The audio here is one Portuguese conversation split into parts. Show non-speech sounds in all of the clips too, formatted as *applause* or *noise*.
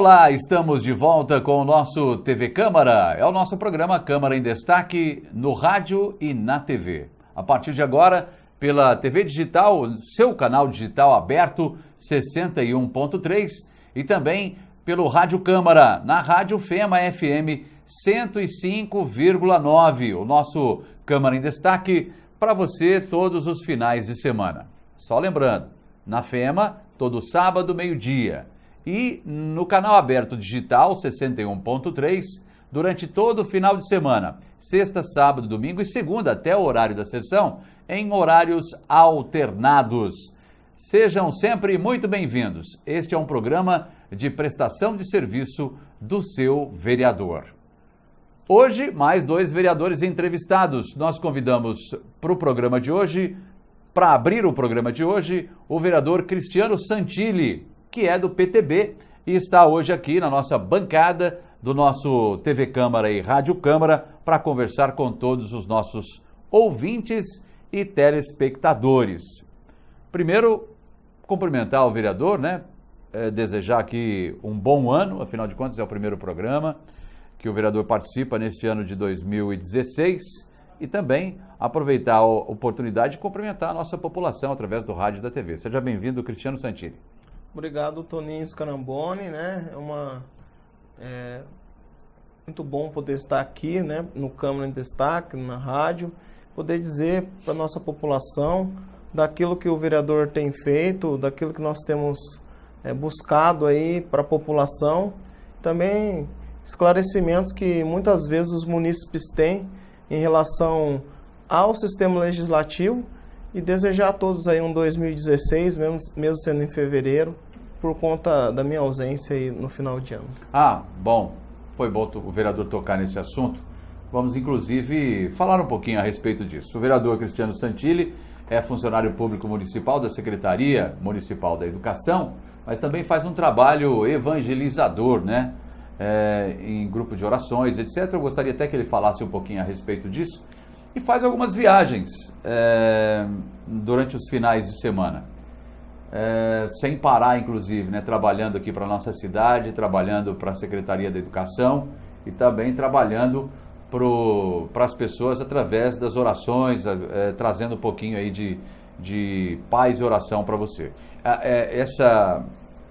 Olá, estamos de volta com o nosso TV Câmara. É o nosso programa Câmara em Destaque no rádio e na TV. A partir de agora, pela TV digital, seu canal digital aberto 61.3 e também pelo Rádio Câmara, na Rádio Fema FM 105,9. O nosso Câmara em Destaque para você todos os finais de semana. Só lembrando, na Fema, todo sábado, meio-dia e no canal aberto digital 61.3 durante todo o final de semana, sexta, sábado, domingo e segunda até o horário da sessão, em horários alternados. Sejam sempre muito bem-vindos. Este é um programa de prestação de serviço do seu vereador. Hoje, mais dois vereadores entrevistados. Nós convidamos para o programa de hoje, para abrir o programa de hoje, o vereador Cristiano Santilli, que é do PTB e está hoje aqui na nossa bancada do nosso TV Câmara e Rádio Câmara para conversar com todos os nossos ouvintes e telespectadores. Primeiro, cumprimentar o vereador, né? É, desejar aqui um bom ano, afinal de contas é o primeiro programa que o vereador participa neste ano de 2016 e também aproveitar a oportunidade de cumprimentar a nossa população através do rádio e da TV. Seja bem-vindo, Cristiano Santini. Obrigado, Toninho Scarambone, né? É uma... É, muito bom poder estar aqui, né? No Câmara em Destaque, na rádio, poder dizer para a nossa população daquilo que o vereador tem feito, daquilo que nós temos é, buscado aí para a população. Também esclarecimentos que muitas vezes os munícipes têm em relação ao sistema legislativo, e desejar a todos aí um 2016, mesmo, mesmo sendo em fevereiro, por conta da minha ausência aí no final de ano. Ah, bom, foi bom o vereador tocar nesse assunto. Vamos, inclusive, falar um pouquinho a respeito disso. O vereador Cristiano Santilli é funcionário público municipal da Secretaria Municipal da Educação, mas também faz um trabalho evangelizador, né? É, em grupo de orações, etc. Eu gostaria até que ele falasse um pouquinho a respeito disso e faz algumas viagens é, durante os finais de semana. É, sem parar, inclusive, né, trabalhando aqui para a nossa cidade, trabalhando para a Secretaria da Educação e também trabalhando para as pessoas através das orações, é, trazendo um pouquinho aí de, de paz e oração para você. É, essa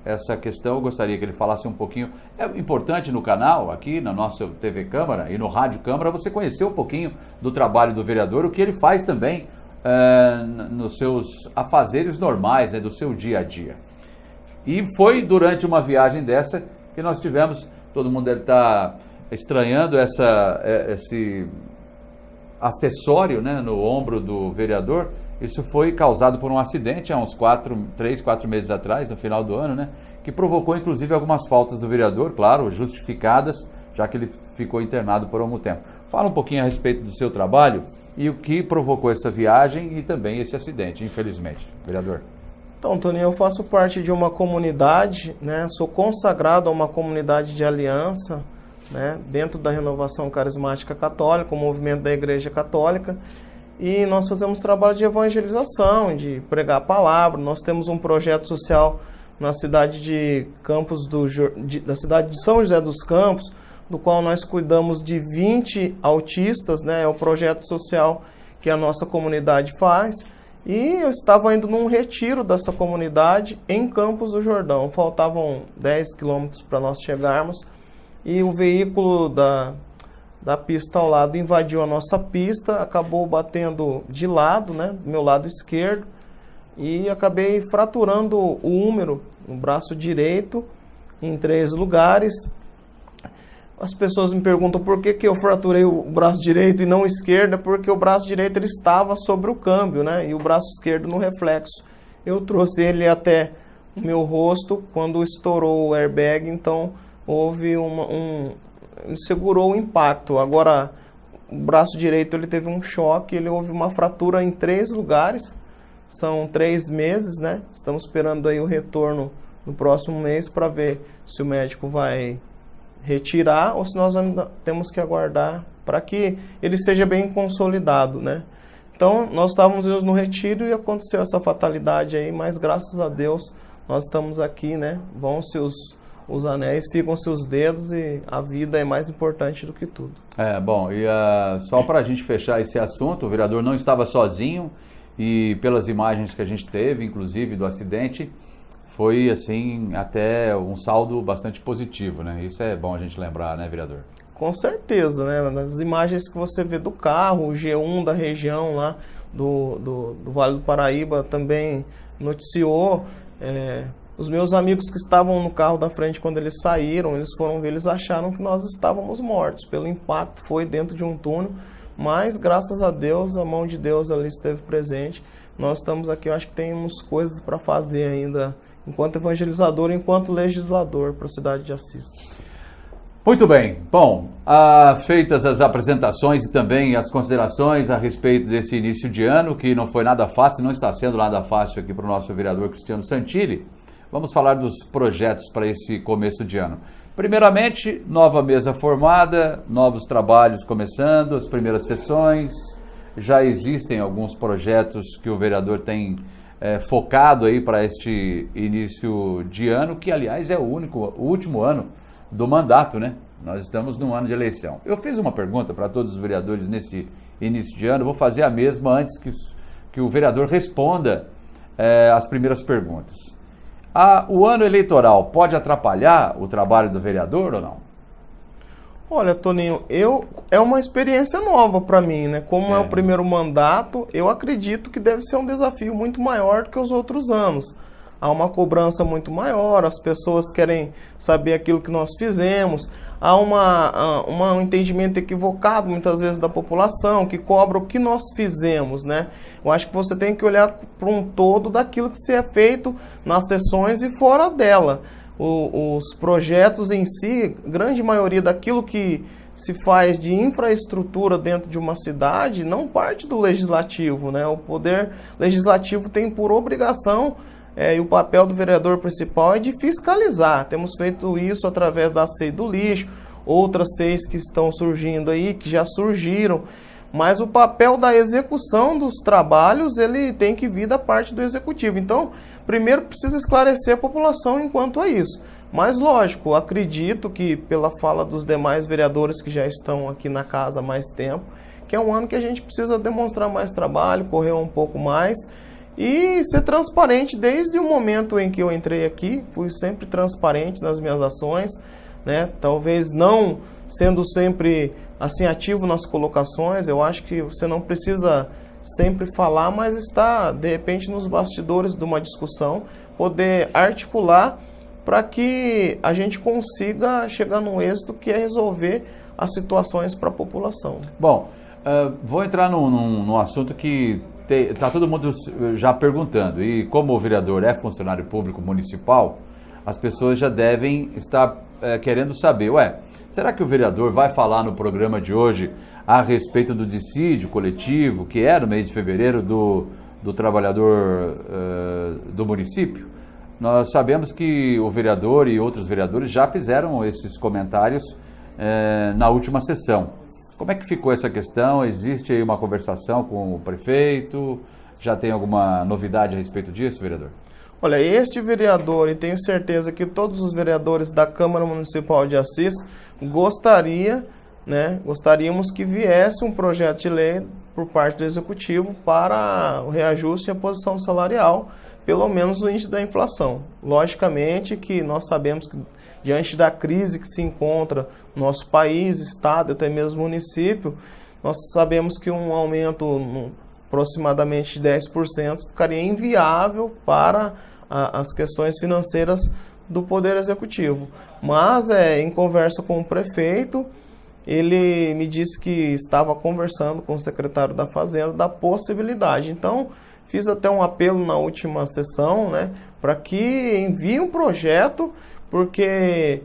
essa questão. Eu gostaria que ele falasse um pouquinho. É importante no canal, aqui na nossa TV Câmara e no Rádio Câmara, você conhecer um pouquinho do trabalho do vereador, o que ele faz também é, nos seus afazeres normais, né, do seu dia a dia. E foi durante uma viagem dessa que nós tivemos, todo mundo deve estar estranhando essa, é, esse acessório né, no ombro do vereador, isso foi causado por um acidente há uns quatro, três, quatro meses atrás, no final do ano, né? Que provocou inclusive algumas faltas do vereador, claro, justificadas, já que ele ficou internado por algum tempo. Fala um pouquinho a respeito do seu trabalho e o que provocou essa viagem e também esse acidente, infelizmente. Vereador. Então, Toninho, eu faço parte de uma comunidade, né? Sou consagrado a uma comunidade de aliança, né? Dentro da renovação carismática católica, o movimento da Igreja Católica e nós fazemos trabalho de evangelização, de pregar a palavra. Nós temos um projeto social na cidade de Campos do de, da cidade de São José dos Campos, do qual nós cuidamos de 20 autistas, né? É o projeto social que a nossa comunidade faz. E eu estava indo num retiro dessa comunidade em Campos do Jordão. Faltavam 10 quilômetros para nós chegarmos e o veículo da da pista ao lado invadiu a nossa pista, acabou batendo de lado, né, do meu lado esquerdo, e acabei fraturando o húmero, no braço direito, em três lugares. As pessoas me perguntam por que, que eu fraturei o braço direito e não o esquerdo, é porque o braço direito ele estava sobre o câmbio, né, e o braço esquerdo no reflexo. Eu trouxe ele até o meu rosto quando estourou o airbag, então houve uma, um, segurou o impacto. Agora, o braço direito ele teve um choque, ele houve uma fratura em três lugares. São três meses, né? Estamos esperando aí o retorno no próximo mês para ver se o médico vai retirar ou se nós temos que aguardar para que ele seja bem consolidado, né? Então, nós estávamos no retiro e aconteceu essa fatalidade aí, mas graças a Deus nós estamos aqui, né? Vão-se os os anéis ficam seus dedos e a vida é mais importante do que tudo. É, bom, e uh, só para a gente fechar esse assunto, o vereador não estava sozinho e pelas imagens que a gente teve, inclusive do acidente, foi assim até um saldo bastante positivo, né? Isso é bom a gente lembrar, né, vereador? Com certeza, né? Nas imagens que você vê do carro, o G1 da região lá do, do, do Vale do Paraíba também noticiou. É, os meus amigos que estavam no carro da frente quando eles saíram, eles foram ver, eles acharam que nós estávamos mortos. Pelo impacto foi dentro de um túnel, mas graças a Deus, a mão de Deus ali esteve presente. Nós estamos aqui, eu acho que temos coisas para fazer ainda, enquanto evangelizador, enquanto legislador para a cidade de Assis. Muito bem. Bom, ah, feitas as apresentações e também as considerações a respeito desse início de ano, que não foi nada fácil, não está sendo nada fácil aqui para o nosso vereador Cristiano Santilli. Vamos falar dos projetos para esse começo de ano. Primeiramente, nova mesa formada, novos trabalhos começando, as primeiras sessões. Já existem alguns projetos que o vereador tem é, focado aí para este início de ano, que aliás é o único, o último ano do mandato, né? Nós estamos num ano de eleição. Eu fiz uma pergunta para todos os vereadores nesse início de ano, vou fazer a mesma antes que, que o vereador responda é, as primeiras perguntas a, ah, o ano eleitoral pode atrapalhar o trabalho do vereador ou não? Olha, Toninho, eu é uma experiência nova para mim, né? Como é. é o primeiro mandato, eu acredito que deve ser um desafio muito maior do que os outros anos há uma cobrança muito maior, as pessoas querem saber aquilo que nós fizemos, há uma, uma, um entendimento equivocado muitas vezes da população que cobra o que nós fizemos, né? Eu acho que você tem que olhar para um todo daquilo que se é feito nas sessões e fora dela. O, os projetos em si, grande maioria daquilo que se faz de infraestrutura dentro de uma cidade não parte do legislativo, né? O poder legislativo tem por obrigação é, e o papel do vereador principal é de fiscalizar. Temos feito isso através da CEI do lixo, outras CEIs que estão surgindo aí, que já surgiram. Mas o papel da execução dos trabalhos, ele tem que vir da parte do executivo. Então, primeiro precisa esclarecer a população enquanto a isso. Mas lógico, acredito que pela fala dos demais vereadores que já estão aqui na casa há mais tempo, que é um ano que a gente precisa demonstrar mais trabalho, correr um pouco mais e ser transparente desde o momento em que eu entrei aqui, fui sempre transparente nas minhas ações, né? Talvez não sendo sempre assim ativo nas colocações, eu acho que você não precisa sempre falar, mas estar de repente nos bastidores de uma discussão, poder articular para que a gente consiga chegar num êxito que é resolver as situações para a população. Bom, Uh, vou entrar num, num, num assunto que está todo mundo já perguntando. E como o vereador é funcionário público municipal, as pessoas já devem estar eh, querendo saber, ué, será que o vereador vai falar no programa de hoje a respeito do dissídio coletivo, que é no mês de fevereiro do, do trabalhador uh, do município? Nós sabemos que o vereador e outros vereadores já fizeram esses comentários uh, na última sessão. Como é que ficou essa questão? Existe aí uma conversação com o prefeito? Já tem alguma novidade a respeito disso, vereador? Olha, este vereador, e tenho certeza que todos os vereadores da Câmara Municipal de Assis gostaria, né, gostaríamos que viesse um projeto de lei por parte do Executivo para o reajuste e a posição salarial, pelo menos no índice da inflação. Logicamente que nós sabemos que diante da crise que se encontra nosso país, estado, até mesmo município, nós sabemos que um aumento no, aproximadamente 10% ficaria inviável para a, as questões financeiras do Poder Executivo. Mas, é, em conversa com o prefeito, ele me disse que estava conversando com o secretário da Fazenda da possibilidade. Então, fiz até um apelo na última sessão né, para que envie um projeto, porque.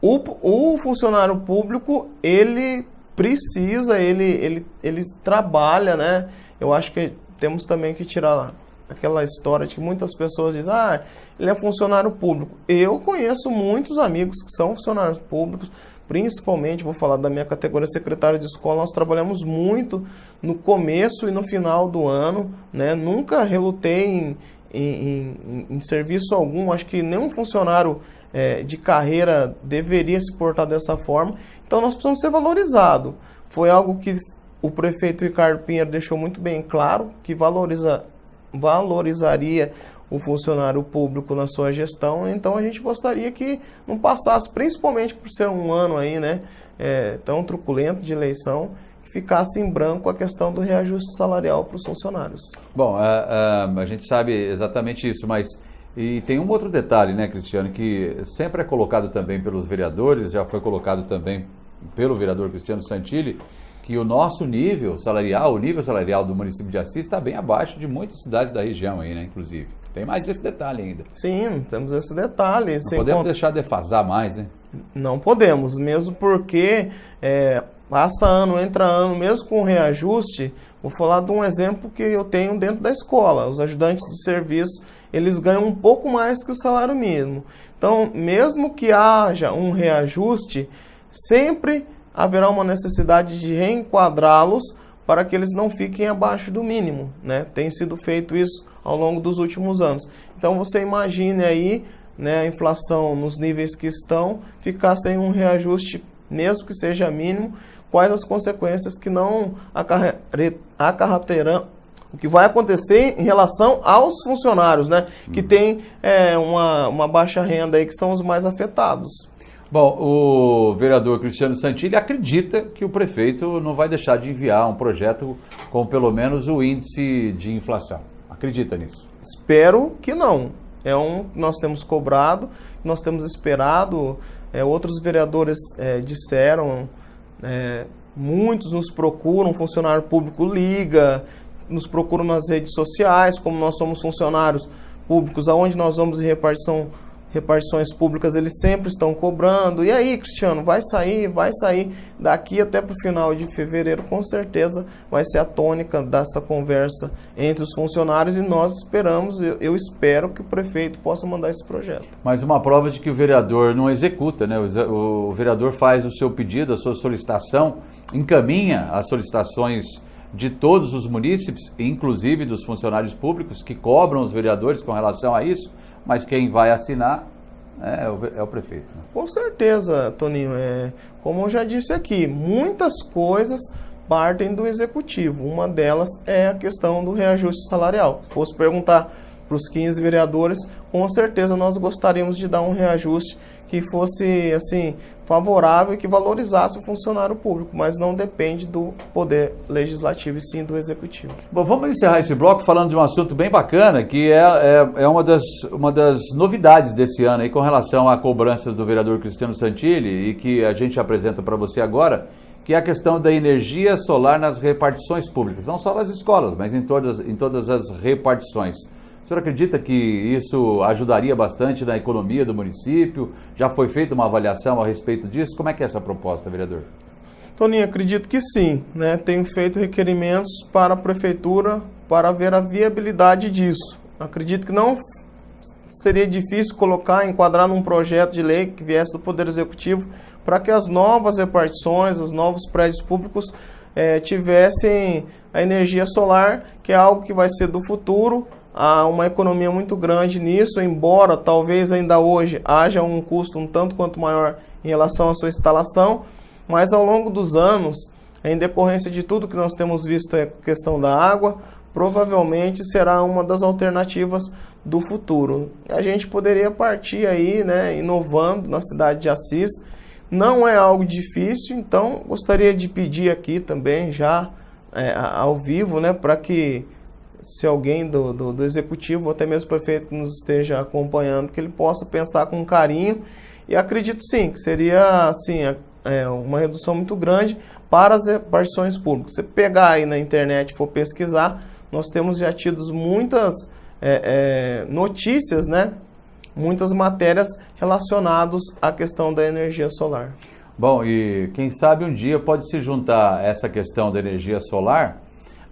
O, o funcionário público, ele precisa, ele, ele, ele trabalha, né? Eu acho que temos também que tirar aquela história de que muitas pessoas dizem, ah, ele é funcionário público. Eu conheço muitos amigos que são funcionários públicos, principalmente, vou falar da minha categoria secretária de escola, nós trabalhamos muito no começo e no final do ano, né? Nunca relutei em, em, em, em serviço algum, acho que nenhum funcionário é, de carreira deveria se portar dessa forma. Então nós precisamos ser valorizados. Foi algo que o prefeito Ricardo Pinheiro deixou muito bem claro, que valoriza, valorizaria o funcionário público na sua gestão, então a gente gostaria que não passasse, principalmente por ser um ano aí, né, é, tão truculento de eleição, que ficasse em branco a questão do reajuste salarial para os funcionários. Bom, a, é, a, é, a gente sabe exatamente isso, mas e tem um outro detalhe, né, Cristiano, que sempre é colocado também pelos vereadores, já foi colocado também pelo vereador Cristiano Santilli, que o nosso nível salarial, o nível salarial do município de Assis está bem abaixo de muitas cidades da região aí, né, inclusive. Tem mais esse detalhe ainda. Sim, temos esse detalhe. Não podemos deixar defasar mais, né? Não podemos, mesmo porque é, passa ano, entra ano, mesmo com reajuste, vou falar de um exemplo que eu tenho dentro da escola. Os ajudantes de serviço eles ganham um pouco mais que o salário mínimo. Então, mesmo que haja um reajuste, sempre haverá uma necessidade de reenquadrá-los para que eles não fiquem abaixo do mínimo. Né? Tem sido feito isso ao longo dos últimos anos. Então, você imagine aí né, a inflação nos níveis que estão, ficar sem um reajuste, mesmo que seja mínimo, quais as consequências que não acarreterão, o que vai acontecer em relação aos funcionários, né? Que uhum. tem é, uma, uma baixa renda aí, que são os mais afetados. Bom, o vereador Cristiano Santilli acredita que o prefeito não vai deixar de enviar um projeto com pelo menos o índice de inflação. Acredita nisso? Espero que não. É um nós temos cobrado, nós temos esperado. É, outros vereadores é, disseram, é, muitos nos procuram, funcionário público liga, nos procuram nas redes sociais, como nós somos funcionários públicos, aonde nós vamos em repartição, repartições públicas, eles sempre estão cobrando. E aí, Cristiano, vai sair, vai sair. Daqui até para o final de fevereiro, com certeza, vai ser a tônica dessa conversa entre os funcionários e nós esperamos, eu, eu espero que o prefeito possa mandar esse projeto. Mais uma prova de que o vereador não executa, né? O, o vereador faz o seu pedido, a sua solicitação, encaminha as solicitações de todos os munícipes, inclusive dos funcionários públicos que cobram os vereadores com relação a isso, mas quem vai assinar é, o, é o prefeito. Né? Com certeza, Toninho. É, como eu já disse aqui, muitas coisas partem do executivo. Uma delas é a questão do reajuste salarial. Se fosse perguntar para os 15 vereadores, com certeza nós gostaríamos de dar um reajuste que fosse assim favorável que valorizasse o funcionário público, mas não depende do poder legislativo e sim do executivo. Bom, vamos encerrar esse bloco falando de um assunto bem bacana, que é, é, é uma, das, uma das novidades desse ano aí com relação à cobrança do vereador Cristiano Santilli e que a gente apresenta para você agora, que é a questão da energia solar nas repartições públicas, não só nas escolas, mas em todas, em todas as repartições. O senhor acredita que isso ajudaria bastante na economia do município? Já foi feita uma avaliação a respeito disso? Como é que é essa proposta, vereador? Toninho, acredito que sim. Né? Tenho feito requerimentos para a prefeitura para ver a viabilidade disso. Acredito que não seria difícil colocar, enquadrar num projeto de lei que viesse do Poder Executivo para que as novas repartições, os novos prédios públicos eh, tivessem a energia solar, que é algo que vai ser do futuro há uma economia muito grande nisso, embora talvez ainda hoje haja um custo um tanto quanto maior em relação à sua instalação, mas ao longo dos anos, em decorrência de tudo que nós temos visto é questão da água, provavelmente será uma das alternativas do futuro. A gente poderia partir aí, né, inovando na cidade de Assis. Não é algo difícil, então gostaria de pedir aqui também já é, ao vivo, né, para que se alguém do, do, do executivo, ou até mesmo o prefeito que nos esteja acompanhando, que ele possa pensar com carinho. E acredito sim que seria assim, é, uma redução muito grande para as repartições públicas. Se pegar aí na internet e for pesquisar, nós temos já tido muitas é, é, notícias, né? muitas matérias relacionadas à questão da energia solar. Bom, e quem sabe um dia pode se juntar essa questão da energia solar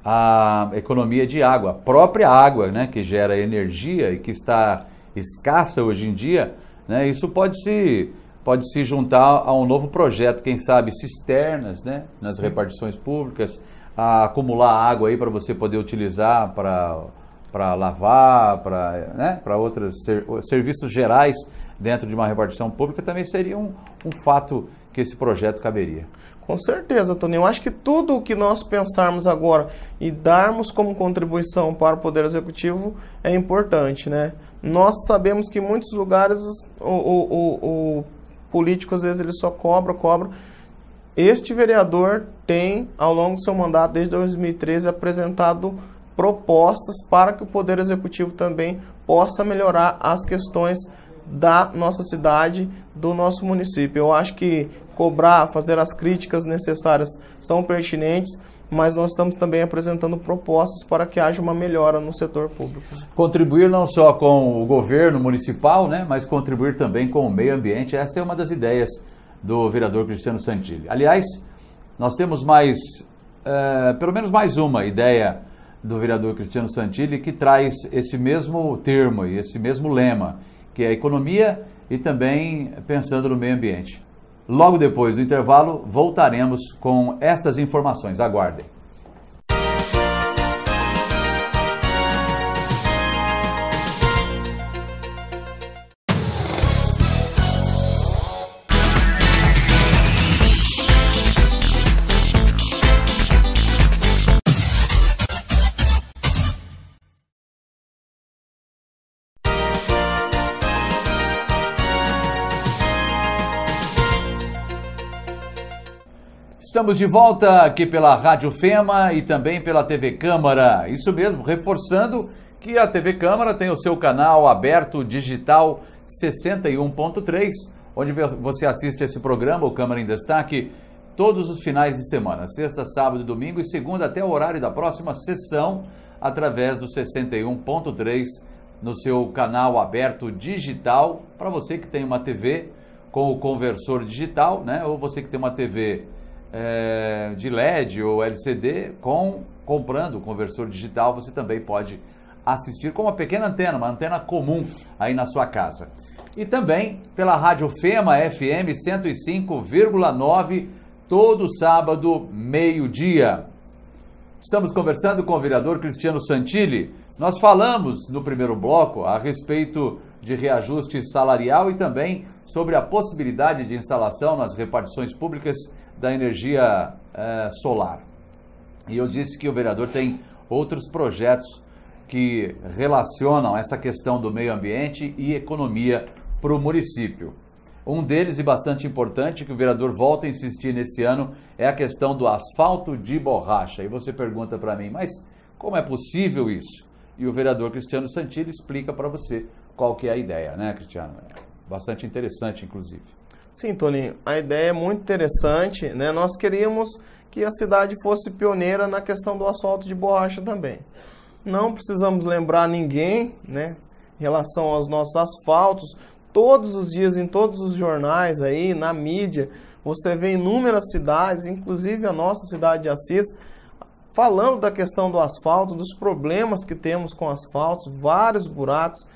a economia de água, a própria água, né, que gera energia e que está escassa hoje em dia, né, isso pode se pode se juntar a um novo projeto, quem sabe cisternas, né, nas Sim. repartições públicas, acumular água aí para você poder utilizar para para lavar, para né, para outros ser, serviços gerais dentro de uma repartição pública também seria um, um fato que esse projeto caberia. Com certeza, Toninho. Eu acho que tudo o que nós pensarmos agora e darmos como contribuição para o Poder Executivo é importante, né? Nós sabemos que em muitos lugares o, o, o político, às vezes, ele só cobra, cobra. Este vereador tem, ao longo do seu mandato, desde 2013, apresentado propostas para que o Poder Executivo também possa melhorar as questões da nossa cidade, do nosso município. Eu acho que cobrar, fazer as críticas necessárias são pertinentes, mas nós estamos também apresentando propostas para que haja uma melhora no setor público. Contribuir não só com o governo municipal, né, mas contribuir também com o meio ambiente. Essa é uma das ideias do vereador Cristiano Santilli. Aliás, nós temos mais, eh, pelo menos mais uma ideia do vereador Cristiano Santilli que traz esse mesmo termo e esse mesmo lema, que é economia e também pensando no meio ambiente. Logo depois do intervalo, voltaremos com estas informações. Aguardem. Estamos de volta aqui pela Rádio Fema e também pela TV Câmara. Isso mesmo, reforçando que a TV Câmara tem o seu canal aberto digital 61.3, onde você assiste esse programa, o Câmara em Destaque, todos os finais de semana, sexta, sábado, domingo e segunda até o horário da próxima sessão, através do 61.3 no seu canal aberto digital, para você que tem uma TV com o conversor digital, né? Ou você que tem uma TV é, de LED ou LCD, com comprando o conversor digital, você também pode assistir com uma pequena antena, uma antena comum aí na sua casa. E também pela Rádio Fema FM 105,9, todo sábado, meio-dia. Estamos conversando com o vereador Cristiano Santilli. Nós falamos no primeiro bloco a respeito de reajuste salarial e também sobre a possibilidade de instalação nas repartições públicas da energia é, solar. E eu disse que o vereador tem outros projetos que relacionam essa questão do meio ambiente e economia para o município. Um deles, e bastante importante, que o vereador volta a insistir nesse ano, é a questão do asfalto de borracha. E você pergunta para mim, mas como é possível isso? E o vereador Cristiano Santilli explica para você qual que é a ideia, né, Cristiano? É bastante interessante, inclusive. Sim, Toninho, a ideia é muito interessante, né? Nós queríamos que a cidade fosse pioneira na questão do asfalto de borracha também. Não precisamos lembrar ninguém, né, em relação aos nossos asfaltos. Todos os dias, em todos os jornais aí, na mídia, você vê inúmeras cidades, inclusive a nossa cidade de Assis, falando da questão do asfalto, dos problemas que temos com asfalto, vários buracos,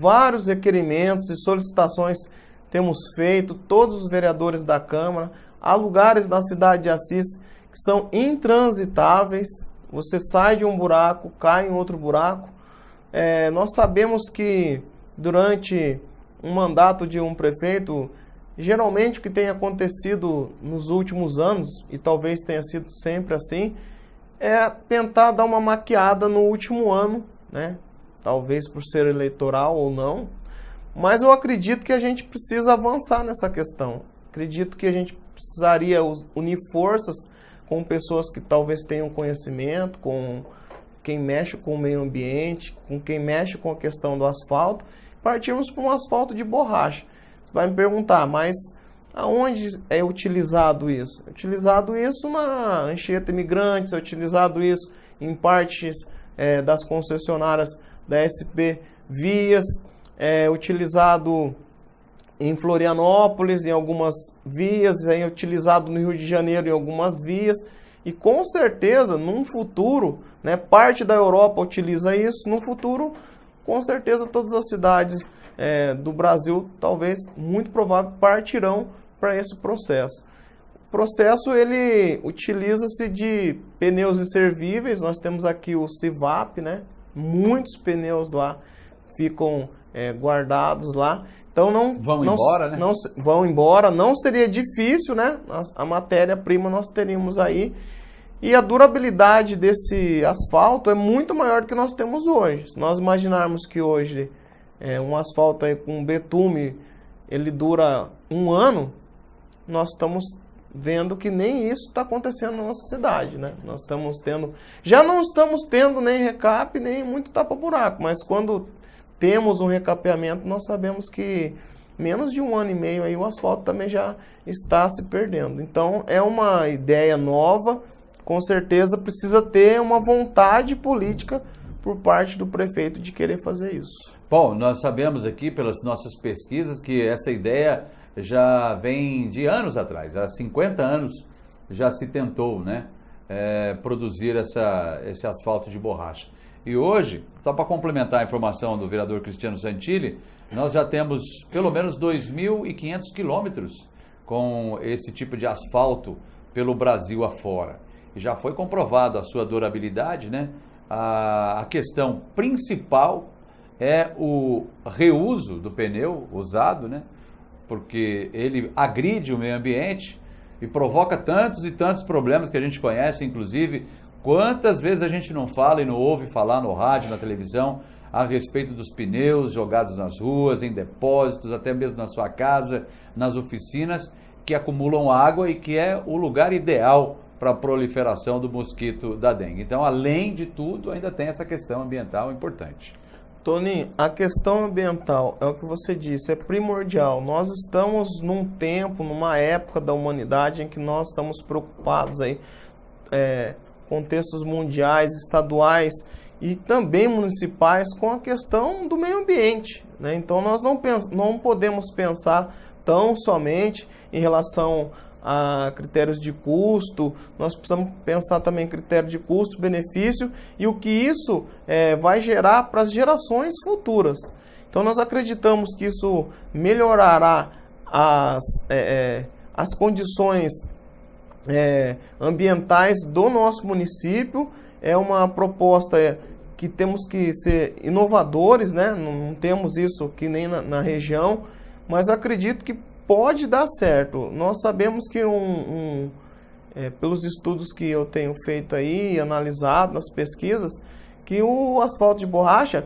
vários requerimentos e solicitações temos feito, todos os vereadores da Câmara, há lugares na cidade de Assis que são intransitáveis, você sai de um buraco, cai em outro buraco. É, nós sabemos que durante um mandato de um prefeito, geralmente o que tem acontecido nos últimos anos, e talvez tenha sido sempre assim, é tentar dar uma maquiada no último ano, né? talvez por ser eleitoral ou não, mas eu acredito que a gente precisa avançar nessa questão. Acredito que a gente precisaria unir forças com pessoas que talvez tenham conhecimento, com quem mexe com o meio ambiente, com quem mexe com a questão do asfalto, partirmos para um asfalto de borracha. Você vai me perguntar, mas aonde é utilizado isso? É utilizado isso na Anchieta Imigrantes, é utilizado isso em partes é, das concessionárias da SP Vias, é utilizado em Florianópolis, em algumas vias, é utilizado no Rio de Janeiro em algumas vias. E com certeza, num futuro, né, parte da Europa utiliza isso, no futuro, com certeza, todas as cidades é, do Brasil, talvez, muito provável, partirão para esse processo. O processo, ele utiliza-se de pneus inservíveis, nós temos aqui o CIVAP, né, muitos pneus lá ficam é, guardados lá. Então não vão não, embora, né? Não, vão embora. Não seria difícil, né? A, a matéria-prima nós teríamos aí. E a durabilidade desse asfalto é muito maior do que nós temos hoje. Se nós imaginarmos que hoje é, um asfalto aí com betume ele dura um ano, nós estamos vendo que nem isso está acontecendo na nossa cidade, né? Nós estamos tendo, já não estamos tendo nem recap, nem muito tapa-buraco, mas quando temos um recapeamento, nós sabemos que menos de um ano e meio aí o asfalto também já está se perdendo. Então é uma ideia nova, com certeza precisa ter uma vontade política por parte do prefeito de querer fazer isso. Bom, nós sabemos aqui pelas nossas pesquisas que essa ideia já vem de anos atrás, há 50 anos já se tentou, né, é, produzir essa, esse asfalto de borracha. E hoje só para complementar a informação do vereador Cristiano Santilli, nós já temos pelo menos 2.500 quilômetros com esse tipo de asfalto pelo Brasil afora. E já foi comprovado a sua durabilidade, né? A, a questão principal é o reuso do pneu usado, né? Porque ele agride o meio ambiente e provoca tantos e tantos problemas que a gente conhece, inclusive Quantas vezes a gente não fala e não ouve falar no rádio, na televisão, a respeito dos pneus jogados nas ruas, em depósitos, até mesmo na sua casa, nas oficinas, que acumulam água e que é o lugar ideal para a proliferação do mosquito da dengue. Então, além de tudo, ainda tem essa questão ambiental importante. Toninho, a questão ambiental é o que você disse, é primordial. Nós estamos num tempo, numa época da humanidade em que nós estamos preocupados aí. É, contextos mundiais, estaduais e também municipais com a questão do meio ambiente. Né? Então, nós não, não podemos pensar tão somente em relação a critérios de custo, nós precisamos pensar também em critério de custo-benefício e o que isso é, vai gerar para as gerações futuras. Então, nós acreditamos que isso melhorará as, é, é as condições é, ambientais do nosso município. É uma proposta é, que temos que ser inovadores, né? não, temos isso aqui nem na, na região, mas acredito que pode dar certo. Nós sabemos que um, um é, pelos estudos que eu tenho feito aí, analisado nas pesquisas, que o asfalto de borracha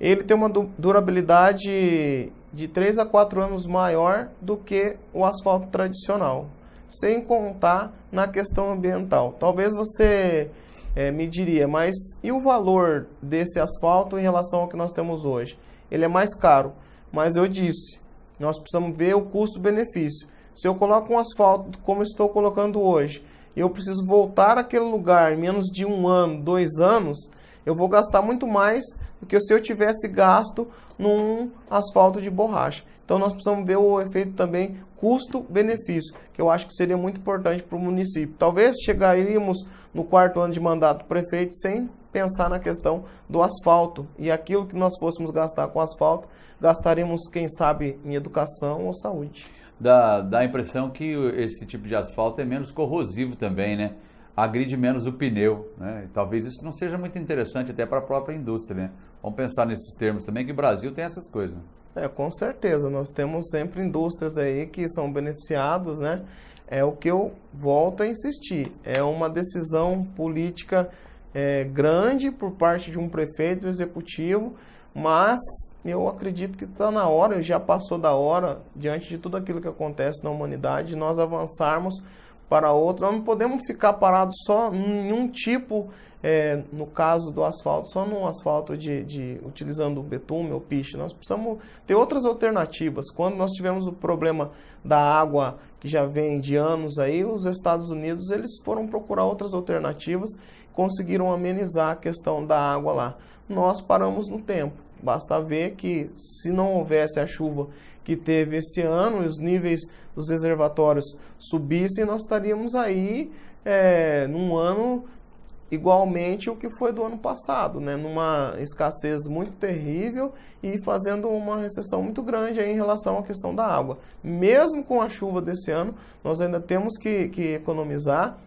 ele tem uma durabilidade de 3 a 4 anos maior do que o asfalto tradicional sem contar na questão ambiental. Talvez você é, me diria, mas e o valor desse asfalto em relação ao que nós temos hoje? Ele é mais caro, mas eu disse, nós precisamos ver o custo-benefício. Se eu coloco um asfalto como estou colocando hoje, eu preciso voltar àquele lugar em menos de um ano, dois anos, eu vou gastar muito mais do que se eu tivesse gasto num asfalto de borracha. Então nós precisamos ver o efeito também custo-benefício, que eu acho que seria muito importante para o município. Talvez chegaríamos no quarto ano de mandato do prefeito sem pensar na questão do asfalto. E aquilo que nós fôssemos gastar com asfalto, gastaríamos, quem sabe, em educação ou saúde. Dá, dá a impressão que esse tipo de asfalto é menos corrosivo também, né? Agride menos o pneu, né? talvez isso não seja muito interessante até para a própria indústria, né? Vamos pensar nesses termos também, que o Brasil tem essas coisas. É, com certeza, nós temos sempre indústrias aí que são beneficiadas, né? É o que eu volto a insistir, é uma decisão política é, grande por parte de um prefeito executivo, mas eu acredito que está na hora, já passou da hora, diante de tudo aquilo que acontece na humanidade, nós avançarmos para outro. Nós não podemos ficar parados só em um tipo de é, no caso do asfalto, só no asfalto de, de utilizando betume ou piche, nós precisamos ter outras alternativas. Quando nós tivemos o problema da água que já vem de anos aí, os Estados Unidos eles foram procurar outras alternativas, conseguiram amenizar a questão da água lá. Nós paramos no tempo. Basta ver que se não houvesse a chuva que teve esse ano e os níveis dos reservatórios subissem, nós estaríamos aí é, num ano igualmente o que foi do ano passado, né? numa escassez muito terrível e fazendo uma recessão muito grande em relação à questão da água. Mesmo com a chuva desse ano, nós ainda temos que, que economizar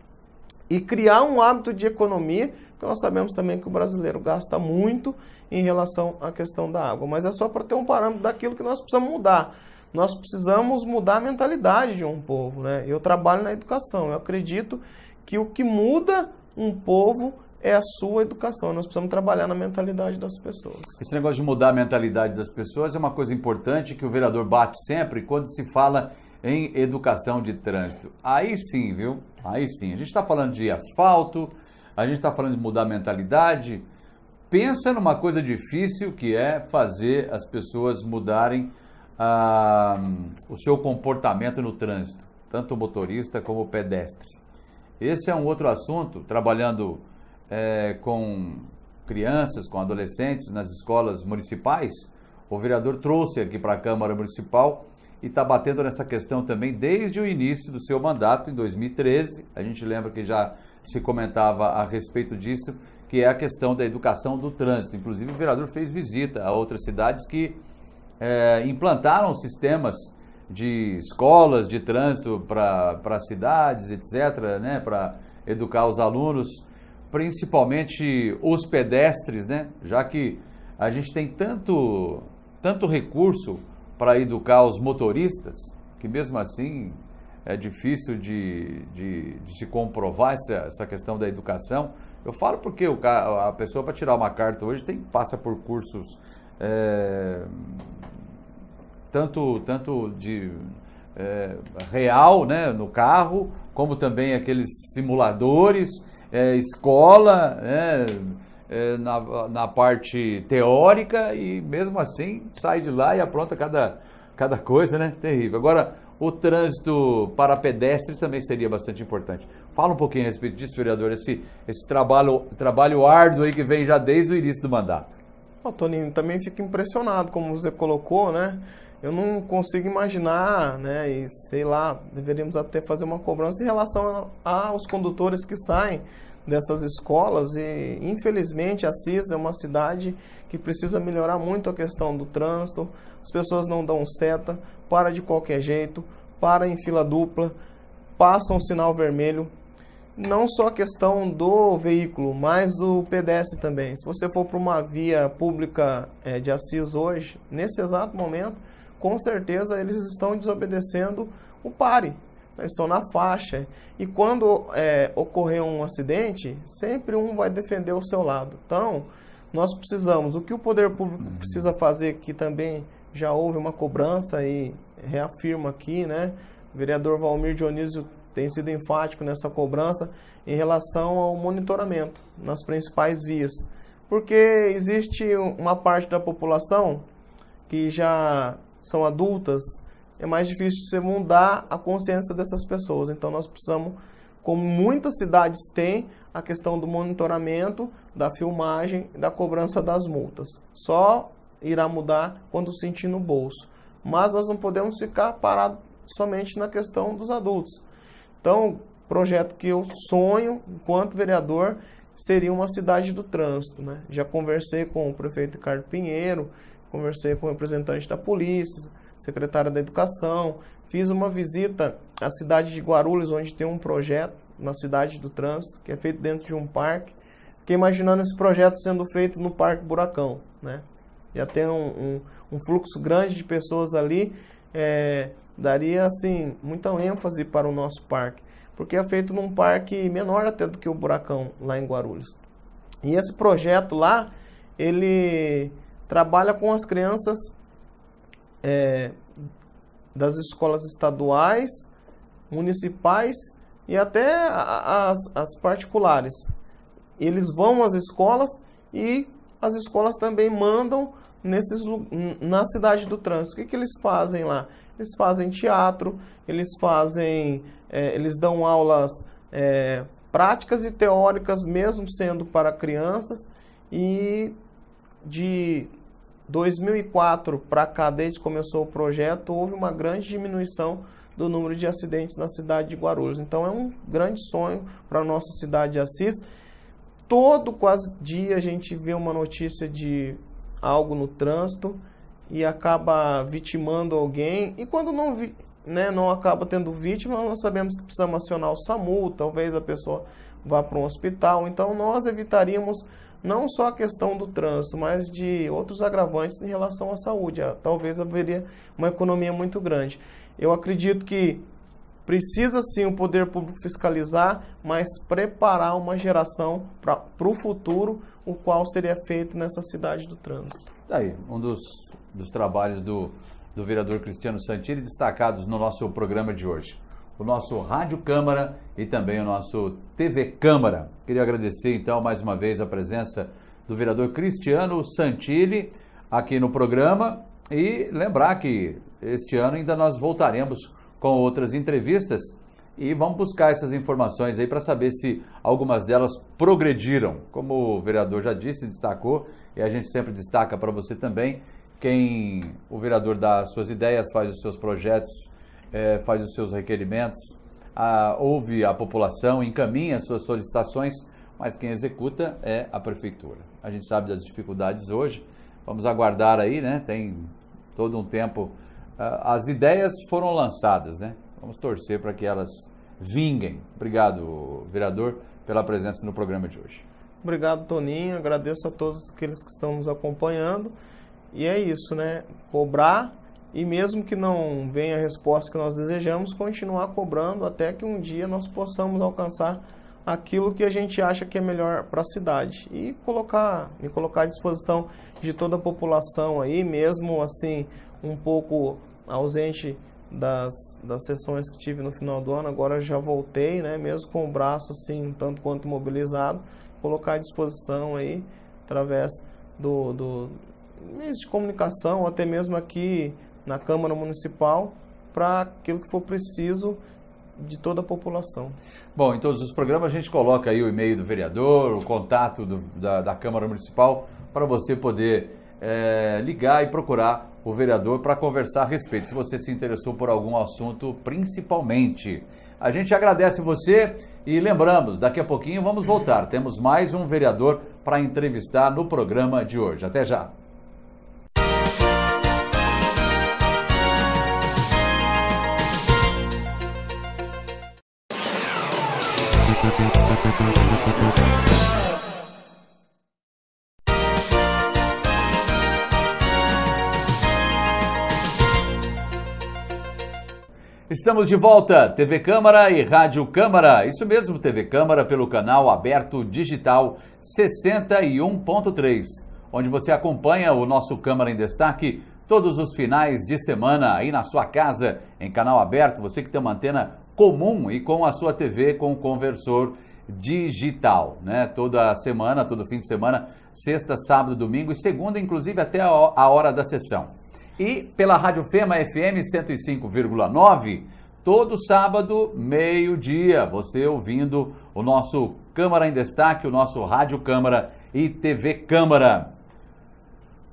e criar um hábito de economia, porque nós sabemos também que o brasileiro gasta muito em relação à questão da água, mas é só para ter um parâmetro daquilo que nós precisamos mudar nós precisamos mudar a mentalidade de um povo. Né? Eu trabalho na educação, eu acredito que o que muda um povo é a sua educação. Nós precisamos trabalhar na mentalidade das pessoas. Esse negócio de mudar a mentalidade das pessoas é uma coisa importante que o vereador bate sempre quando se fala em educação de trânsito. Aí sim, viu? Aí sim. A gente está falando de asfalto, a gente está falando de mudar a mentalidade. Pensa numa coisa difícil que é fazer as pessoas mudarem ah, o seu comportamento no trânsito, tanto o motorista como o pedestre. Esse é um outro assunto, trabalhando é, com crianças, com adolescentes nas escolas municipais. O vereador trouxe aqui para a Câmara Municipal e está batendo nessa questão também desde o início do seu mandato, em 2013. A gente lembra que já se comentava a respeito disso, que é a questão da educação do trânsito. Inclusive, o vereador fez visita a outras cidades que é, implantaram sistemas de escolas de trânsito para cidades, etc., né, para educar os alunos, principalmente os pedestres, né, já que a gente tem tanto, tanto recurso para educar os motoristas, que mesmo assim é difícil de, de, de se comprovar essa, essa questão da educação. Eu falo porque o, a pessoa para tirar uma carta hoje tem passa por cursos é, tanto, tanto de é, real né, no carro, como também aqueles simuladores, é, escola, né, é, na, na parte teórica, e mesmo assim sai de lá e apronta cada, cada coisa, né? Terrível. Agora, o trânsito para pedestres também seria bastante importante. Fala um pouquinho a respeito disso, vereador, esse, esse trabalho, trabalho árduo aí que vem já desde o início do mandato. Oh, Toninho, também fico impressionado, como você colocou, né? eu não consigo imaginar, né? E sei lá, deveríamos até fazer uma cobrança em relação aos condutores que saem dessas escolas e infelizmente Assis é uma cidade que precisa melhorar muito a questão do trânsito. As pessoas não dão seta, para de qualquer jeito, para em fila dupla, passam um sinal vermelho. Não só a questão do veículo, mas do pedestre também. Se você for para uma via pública é, de Assis hoje, nesse exato momento, com certeza eles estão desobedecendo o pare. Eles né? estão na faixa. E quando é, ocorrer um acidente, sempre um vai defender o seu lado. Então, nós precisamos. O que o poder público uhum. precisa fazer, que também já houve uma cobrança e reafirma aqui, né? O vereador Valmir Dionísio tem sido enfático nessa cobrança em relação ao monitoramento nas principais vias. Porque existe uma parte da população que já são adultas, é mais difícil você mudar a consciência dessas pessoas. Então nós precisamos, como muitas cidades têm, a questão do monitoramento, da filmagem e da cobrança das multas. Só irá mudar quando sentir no bolso. Mas nós não podemos ficar parados somente na questão dos adultos. Então, projeto que eu sonho, enquanto vereador, seria uma cidade do trânsito. Né? Já conversei com o prefeito Ricardo Pinheiro, conversei com o representante da polícia, secretário da educação, fiz uma visita à cidade de Guarulhos, onde tem um projeto na cidade do trânsito, que é feito dentro de um parque. Fiquei imaginando esse projeto sendo feito no Parque Buracão, né? Já tem um, um, um fluxo grande de pessoas ali, é, daria, assim, muita ênfase para o nosso parque, porque é feito num parque menor até do que o Buracão, lá em Guarulhos. E esse projeto lá, ele trabalha com as crianças é, das escolas estaduais, municipais e até as, as particulares. Eles vão às escolas e as escolas também mandam nesses, na cidade do trânsito. O que, que eles fazem lá? Eles fazem teatro, eles fazem, é, eles dão aulas é, práticas e teóricas, mesmo sendo para crianças, e de 2004 para cá, desde que começou o projeto, houve uma grande diminuição do número de acidentes na cidade de Guarulhos. Então é um grande sonho para a nossa cidade de Assis. Todo quase dia a gente vê uma notícia de algo no trânsito e acaba vitimando alguém. E quando não, vi, né, não acaba tendo vítima, nós sabemos que precisamos acionar o SAMU, talvez a pessoa vá para um hospital. Então nós evitaríamos não só a questão do trânsito, mas de outros agravantes em relação à saúde. Ah, talvez haveria uma economia muito grande. Eu acredito que precisa sim o poder público fiscalizar, mas preparar uma geração para o futuro, o qual seria feito nessa cidade do trânsito. Tá aí um dos, dos trabalhos do, do vereador Cristiano Santilli, destacados no nosso programa de hoje o nosso Rádio Câmara e também o nosso TV Câmara. Queria agradecer então mais uma vez a presença do vereador Cristiano Santilli aqui no programa e lembrar que este ano ainda nós voltaremos com outras entrevistas e vamos buscar essas informações aí para saber se algumas delas progrediram. Como o vereador já disse, destacou, e a gente sempre destaca para você também, quem o vereador dá suas ideias, faz os seus projetos, é, faz os seus requerimentos, a, ouve a população, encaminha suas solicitações, mas quem executa é a prefeitura. A gente sabe das dificuldades hoje, vamos aguardar aí, né? Tem todo um tempo. As ideias foram lançadas, né? Vamos torcer para que elas vinguem. Obrigado, vereador, pela presença no programa de hoje. Obrigado, Toninho. Agradeço a todos aqueles que estão nos acompanhando. E é isso, né? Cobrar e mesmo que não venha a resposta que nós desejamos, continuar cobrando até que um dia nós possamos alcançar aquilo que a gente acha que é melhor para a cidade e colocar e colocar à disposição de toda a população aí, mesmo assim um pouco ausente das, das sessões que tive no final do ano, agora já voltei, né, mesmo com o braço assim, tanto quanto mobilizado, colocar à disposição aí através do, do meios de comunicação, ou até mesmo aqui na Câmara Municipal para aquilo que for preciso de toda a população. Bom, em então, todos os programas a gente coloca aí o e-mail do vereador, o contato do, da, da, Câmara Municipal para você poder é, ligar e procurar o vereador para conversar a respeito. Se você se interessou por algum assunto, principalmente. A gente agradece você e lembramos, daqui a pouquinho vamos voltar. Temos mais um vereador para entrevistar no programa de hoje. Até já! Estamos de volta, TV Câmara e Rádio Câmara. Isso mesmo, TV Câmara pelo canal aberto digital 61.3, onde você acompanha o nosso Câmara em Destaque todos os finais de semana aí na sua casa, em canal aberto, você que tem uma antena comum e com a sua TV com conversor digital, né? Toda semana, todo fim de semana, sexta, sábado, domingo e segunda, inclusive até a hora da sessão. E pela Rádio Fema FM 105,9, todo sábado, meio-dia, você ouvindo o nosso Câmara em Destaque, o nosso Rádio Câmara e TV Câmara.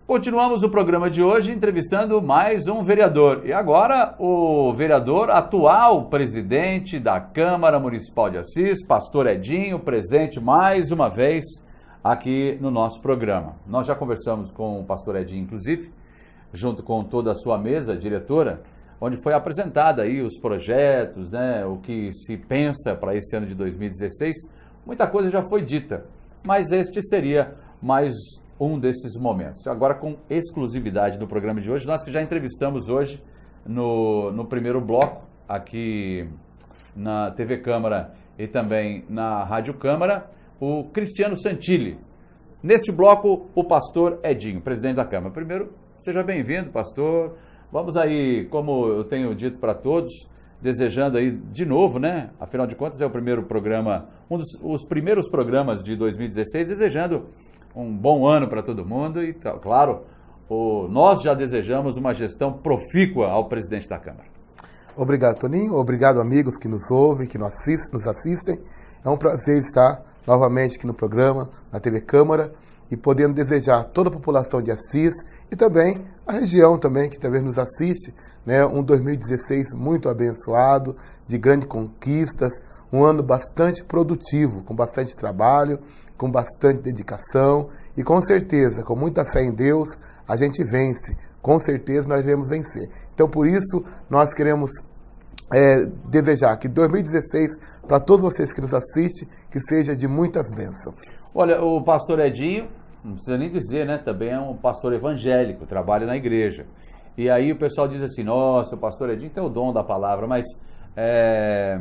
Continuamos o programa de hoje entrevistando mais um vereador. E agora, o vereador atual presidente da Câmara Municipal de Assis, pastor Edinho, presente mais uma vez aqui no nosso programa. Nós já conversamos com o pastor Edinho, inclusive, junto com toda a sua mesa diretora, onde foi apresentada aí os projetos, né, o que se pensa para esse ano de 2016. Muita coisa já foi dita, mas este seria mais um desses momentos. Agora, com exclusividade do programa de hoje, nós que já entrevistamos hoje no, no primeiro bloco, aqui na TV Câmara e também na Rádio Câmara, o Cristiano Santilli. Neste bloco, o pastor Edinho, presidente da Câmara. Primeiro, seja bem-vindo, pastor. Vamos aí, como eu tenho dito para todos, desejando aí de novo, né? Afinal de contas, é o primeiro programa, um dos primeiros programas de 2016, desejando um bom ano para todo mundo e, tá, claro, o, nós já desejamos uma gestão profícua ao presidente da Câmara. Obrigado, Toninho. Obrigado, amigos que nos ouvem, que nos assistem. É um prazer estar novamente aqui no programa, na TV Câmara, e podendo desejar a toda a população de Assis e também a região também que talvez nos assiste, né, um 2016 muito abençoado, de grandes conquistas, um ano bastante produtivo, com bastante trabalho, com bastante dedicação e com certeza, com muita fé em Deus, a gente vence. Com certeza nós iremos vencer. Então, por isso, nós queremos é, desejar que 2016, para todos vocês que nos assistem, que seja de muitas bênçãos. Olha, o pastor Edinho, não precisa nem dizer, né? Também é um pastor evangélico, trabalha na igreja. E aí o pessoal diz assim, nossa, o pastor Edinho tem o dom da palavra, mas... É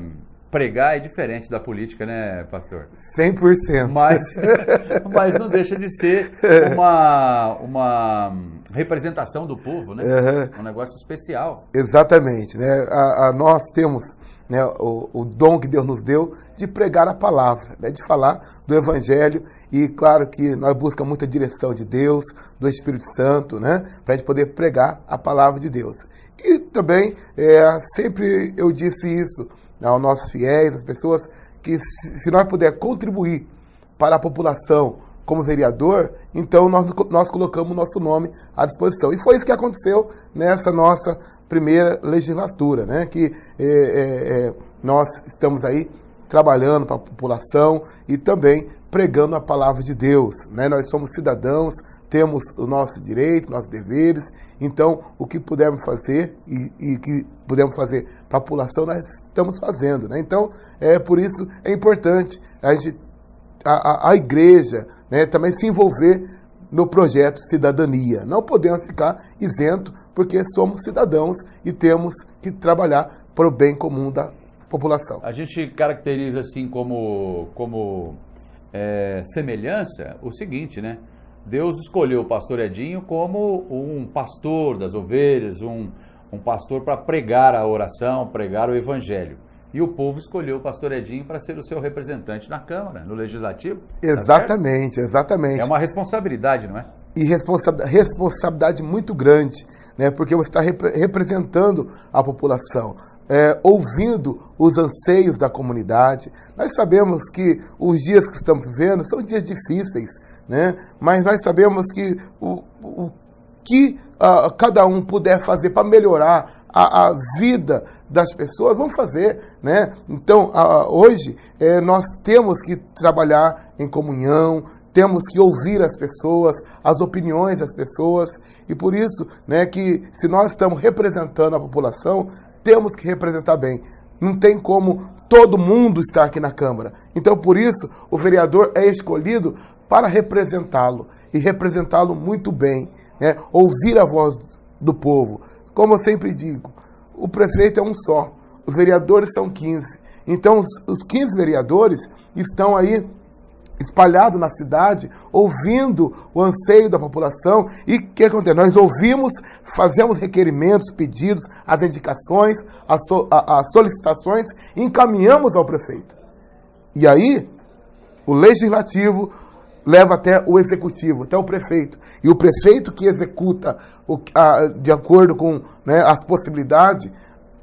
pregar é diferente da política, né, pastor? 100%. Mas, *laughs* mas não deixa de ser uma, uma representação do povo, né? Uhum. Um negócio especial. Exatamente. Né? A, a nós temos né, o, o, dom que Deus nos deu de pregar a palavra, né, de falar do Evangelho. E claro que nós buscamos muita direção de Deus, do Espírito Santo, né, para a gente poder pregar a palavra de Deus. E também, é, sempre eu disse isso, aos nossos fiéis, às pessoas, que se nós puder contribuir para a população como vereador, então nós, nós colocamos o nosso nome à disposição. E foi isso que aconteceu nessa nossa primeira legislatura, né? que é, é, é, nós estamos aí trabalhando para a população e também pregando a palavra de Deus. Né? Nós somos cidadãos, temos o nosso direito, nossos deveres, então o que pudermos fazer e, e que pudemos fazer para a população, nós estamos fazendo. Né? Então, é, por isso é importante a, gente, a, a, a igreja né, também se envolver no projeto cidadania. Não podemos ficar isento, porque somos cidadãos e temos que trabalhar para o bem comum da população. A gente caracteriza assim como, como é, semelhança o seguinte, né? Deus escolheu o pastor Edinho como um pastor das ovelhas, um um pastor para pregar a oração, pregar o evangelho. E o povo escolheu o pastor Edinho para ser o seu representante na Câmara, no Legislativo. Tá exatamente, tá exatamente. É uma responsabilidade, não é? E responsa responsabilidade muito grande, né? porque você está rep representando a população. É, ouvindo os anseios da comunidade. Nós sabemos que os dias que estamos vivendo são dias difíceis, né? mas nós sabemos que o, o que uh, cada um puder fazer para melhorar a, a, vida das pessoas, vamos fazer. Né? Então, uh, hoje, eh, nós temos que trabalhar em comunhão, temos que ouvir as pessoas, as opiniões das pessoas, e por isso né, que se nós estamos representando a população, temos que representar bem. Não tem como todo mundo estar aqui na Câmara. Então, por isso, o vereador é escolhido para representá-lo e representá-lo muito bem, né? ouvir a voz do povo. Como eu sempre digo, o prefeito é um só, os vereadores são 15. Então, os, 15 vereadores estão aí espalhados na cidade, ouvindo o anseio da população. E o que acontece? Nós ouvimos, fazemos requerimentos, pedidos, as indicações, as, so, as solicitações, encaminhamos ao prefeito. E aí, o legislativo leva até o executivo, até o prefeito. E o prefeito que executa, o, a, de acordo com né, as possibilidades,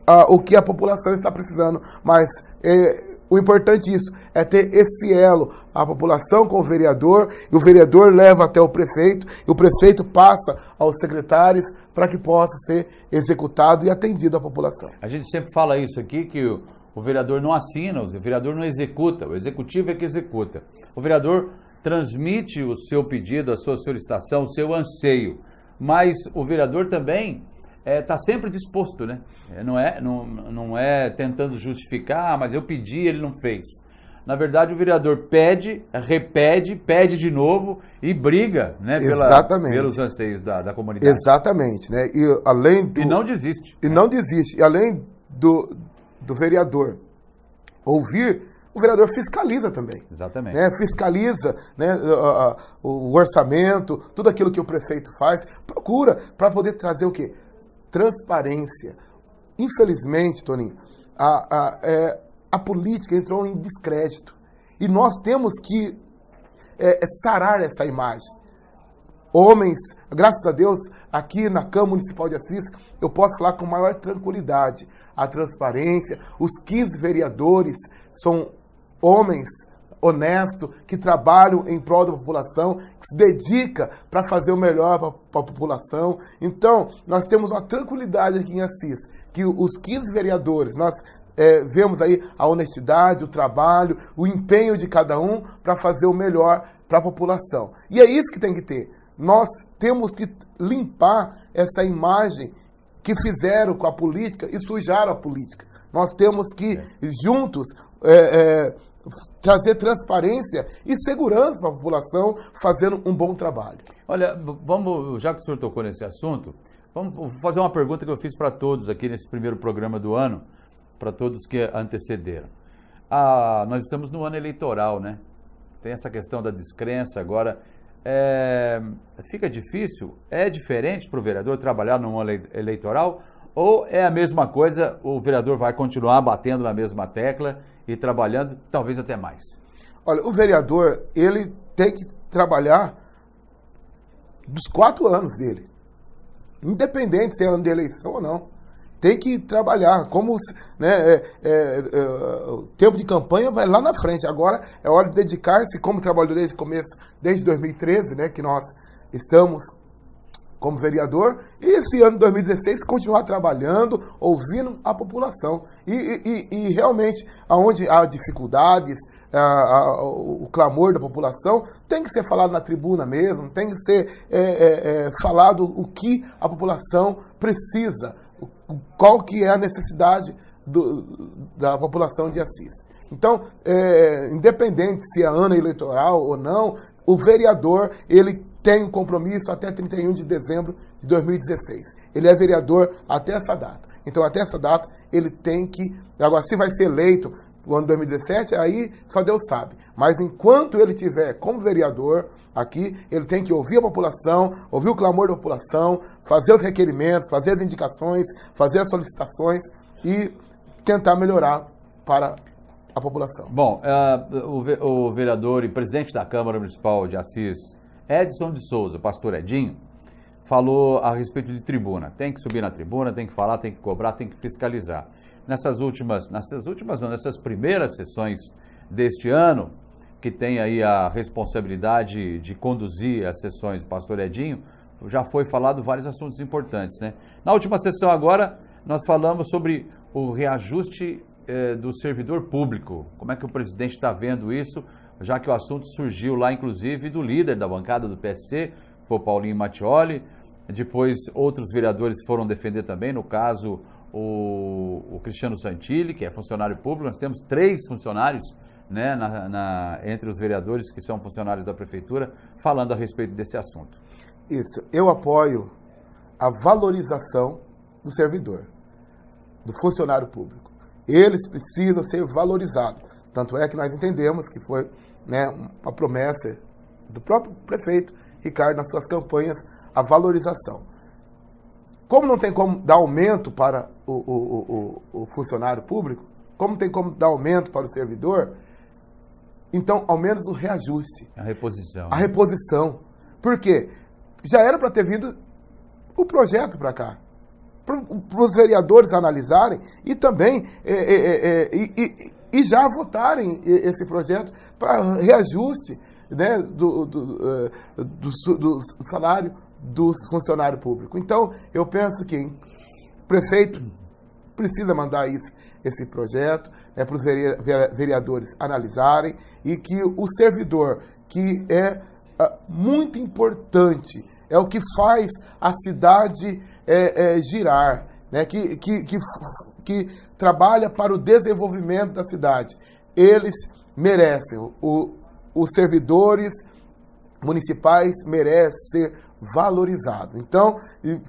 a, o que a população está precisando. Mas é, o importante é isso, é ter esse elo, a população com o vereador, e o vereador leva até o prefeito, e o prefeito passa aos secretários para que possa ser executado e atendido a população. A gente sempre fala isso aqui, que o, o vereador não assina, o vereador não executa, o executivo é que executa. O vereador transmite o seu pedido, a sua solicitação, o seu anseio. Mas o vereador também está eh, é, sempre disposto, né? Eh, não é, não, não é tentando justificar, ah, mas eu pedi, ele não fez. Na verdade, o vereador pede, repede, pede de novo e briga né, pela, pelos anseios da, da comunidade. Exatamente. Né? E, além do, e não desiste. E né? não desiste. E além do, do vereador ouvir o vereador fiscaliza também. Exatamente. Né? Fiscaliza né, o, o orçamento, tudo aquilo que o prefeito faz, procura para poder trazer o quê? Transparência. Infelizmente, Toninho, a, a, é, a política entrou em descrédito. E nós temos que é, é, sarar essa imagem. Homens, graças a Deus, aqui na Câmara Municipal de Assis, eu posso falar com maior tranquilidade. A transparência, os 15 vereadores são homens honestos que trabalham em prol da população, que se dedica para fazer o melhor para a população. Então, nós temos uma tranquilidade aqui em Assis, que os 15 vereadores, nós é, vemos aí a honestidade, o trabalho, o empenho de cada um para fazer o melhor para a população. E é isso que tem que ter. Nós temos que limpar essa imagem que fizeram com a política e sujaram a política. Nós temos que, é. juntos, é, é, trazer transparência e segurança para a população, fazendo um bom trabalho. Olha, vamos, já que o senhor tocou nesse assunto, vamos fazer uma pergunta que eu fiz para todos aqui nesse primeiro programa do ano, para todos que antecederam. Ah, nós estamos no ano eleitoral, né? Tem essa questão da descrença agora. É, fica difícil? É diferente para o vereador trabalhar num ano eleitoral? Ou é a mesma coisa, o vereador vai continuar batendo na mesma tecla e trabalhando, talvez até mais. Olha, o vereador, ele tem que trabalhar dos quatro anos dele. Independente se é ano de eleição ou não. Tem que trabalhar. Como né, é, é, é, o tempo de campanha vai lá na frente. Agora é hora de dedicar-se, como trabalhou desde o começo, desde 2013, né, que nós estamos como vereador e esse ano de 2016 continuar trabalhando, ouvindo a população. E, e, e realmente, aonde há dificuldades, a, a, o clamor da população, tem que ser falado na tribuna mesmo, tem que ser é, é, é, falado o que a população precisa, qual que é a necessidade do, da população de Assis. Então, é, independente se é ano eleitoral ou não, o vereador, ele tem um compromisso até 31 de dezembro de 2016. Ele é vereador até essa data. Então, até essa data, ele tem que. Agora, se vai ser eleito no ano de 2017, aí só Deus sabe. Mas enquanto ele tiver como vereador aqui, ele tem que ouvir a população, ouvir o clamor da população, fazer os requerimentos, fazer as indicações, fazer as solicitações e tentar melhorar para a população. Bom, uh, o, o vereador e presidente da Câmara Municipal de Assis, Edson de Souza, pastor Edinho, falou a respeito de tribuna. Tem que subir na tribuna, tem que falar, tem que cobrar, tem que fiscalizar. Nessas últimas, nessas últimas não, nessas primeiras sessões deste ano, que tem aí a responsabilidade de conduzir as sessões do pastor Edinho, já foi falado vários assuntos importantes, né? Na última sessão agora, nós falamos sobre o reajuste eh, do servidor público. Como é que o presidente está vendo isso? já que o assunto surgiu lá, inclusive, do líder da bancada do PSC, foi foi Paulinho Mattioli. Depois, outros vereadores foram defender também, no caso, o, o Cristiano Santilli, que é funcionário público. Nós temos três funcionários né, na, na, entre os vereadores que são funcionários da prefeitura, falando a respeito desse assunto. Isso. Eu apoio a valorização do servidor, do funcionário público. Eles precisam ser valorizados. Tanto é que nós entendemos que foi né, uma promessa do próprio prefeito Ricardo nas suas campanhas, a valorização. Como não tem como dar aumento para o, o, o, o funcionário público, como tem como dar aumento para o servidor, então, ao menos o reajuste. A reposição. A reposição. Por quê? Já era para ter vindo o projeto para cá. Para os vereadores analisarem e também é, é, é, e já votarem esse projeto para reajuste né, do, do, eh, do, do, salário dos funcionários públicos. Então, eu penso que o prefeito precisa mandar isso, esse projeto né, para os vereadores analisarem e que o servidor, que é ah, muito importante, é o que faz a cidade é, é, girar, né, que, que, que que trabalha para o desenvolvimento da cidade. Eles merecem, o, os servidores municipais merecem ser valorizados. Então,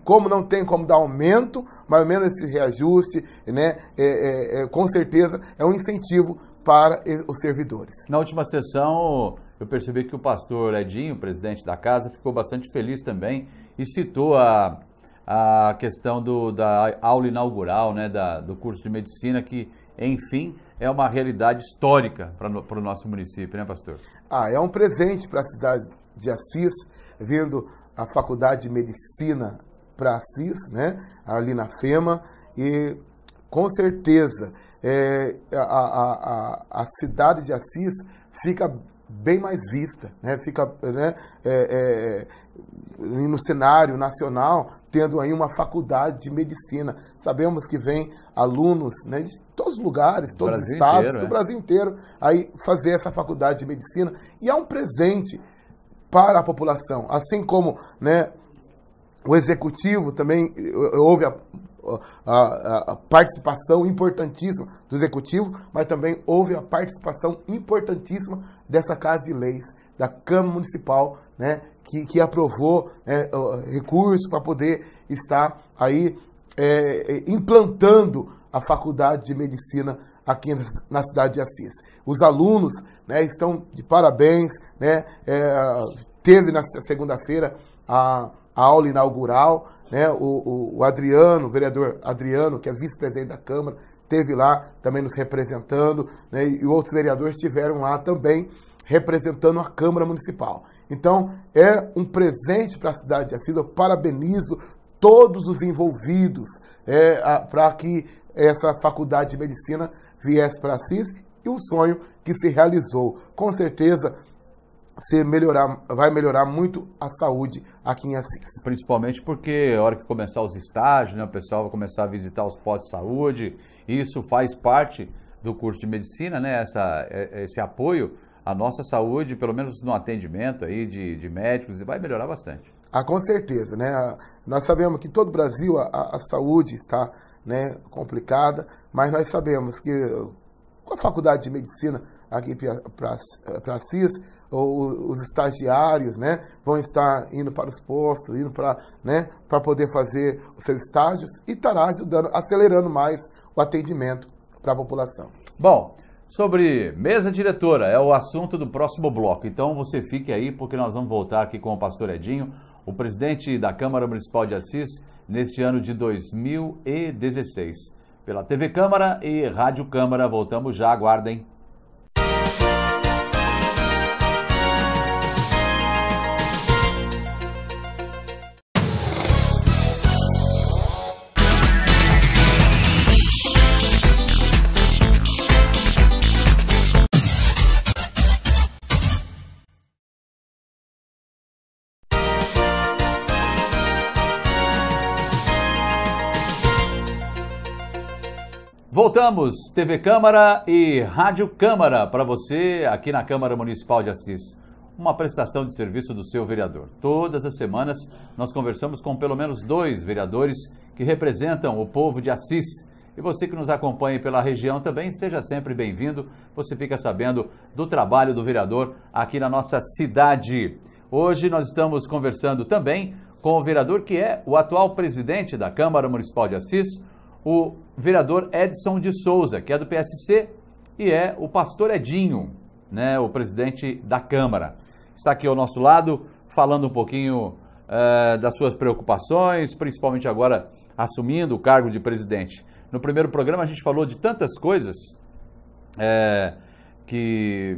como não tem como dar aumento, mais ou menos esse reajuste, né, é, é, é com certeza é um incentivo para os servidores. Na última sessão, eu percebi que o pastor Edinho, presidente da casa, ficou bastante feliz também e citou a a questão do, da aula inaugural né, da, do curso de medicina, que, enfim, é uma realidade histórica para o no, nosso município, né, pastor? Ah, é um presente para a cidade de Assis, vindo a Faculdade de Medicina para Assis, né, ali na FEMA, e com certeza é, a, a, a, a cidade de Assis fica bem mais vista, né? fica né, é, é, é, no cenário nacional tendo aí uma faculdade de medicina. Sabemos que vem alunos né, de todos os lugares, do todos os estados, inteiro, do é? Brasil inteiro, aí fazer essa faculdade de medicina. E é um presente para a população, assim como né, o executivo também eh, houve a a, a participação importantíssima do Executivo, mas também houve a participação importantíssima dessa Casa de Leis, da Câmara Municipal, né, que, que aprovou né, recursos para poder estar aí é, implantando a Faculdade de Medicina aqui na cidade de Assis. Os alunos né, estão de parabéns, né, é, teve na segunda-feira a, a, aula inaugural, né? O, o, o Adriano, o vereador Adriano, que é vice-presidente da Câmara, teve lá também nos representando, né? E outros vereadores estiveram lá também representando a Câmara Municipal. Então, é um presente para a cidade de Assis. Eu parabenizo todos os envolvidos é, para que essa faculdade de medicina viesse para Assis e o sonho que se realizou. Com certeza, ser melhorar, vai melhorar muito a saúde aqui em Assis. Principalmente porque a hora que começar os estágios, né, o pessoal vai começar a visitar os postos de saúde, isso faz parte do curso de medicina, né, essa, é, é, esse apoio à nossa saúde, pelo menos no atendimento aí de, de médicos, e vai melhorar bastante. Ah, com certeza, né? Ah, nós sabemos que todo o Brasil a, a saúde está né, complicada, mas nós sabemos que com a faculdade de medicina aqui para CIS, ou os estagiários né, vão estar indo para os postos, indo para né, poder fazer os seus estágios e estará ajudando, acelerando mais o atendimento para a população. Bom, sobre mesa diretora é o assunto do próximo bloco, então você fique aí porque nós vamos voltar aqui com o pastor Edinho, o presidente da Câmara Municipal de Assis, neste ano de 2016. Pela TV Câmara e Rádio Câmara, voltamos já, aguardem. Voltamos, TV Câmara e Rádio Câmara, para você aqui na Câmara Municipal de Assis. Uma prestação de serviço do seu vereador. Todas as semanas nós conversamos com pelo menos dois vereadores que representam o povo de Assis. E você que nos acompanha pela região também, seja sempre bem-vindo. Você fica sabendo do trabalho do vereador aqui na nossa cidade. Hoje nós estamos conversando também com o vereador que é o atual presidente da Câmara Municipal de Assis, o vereador Edson de Souza, que é do PSC e é o pastor Edinho, né, o presidente da Câmara. Está aqui ao nosso lado falando um pouquinho uh, das suas preocupações, principalmente agora assumindo o cargo de presidente. No primeiro programa a gente falou de tantas coisas é, que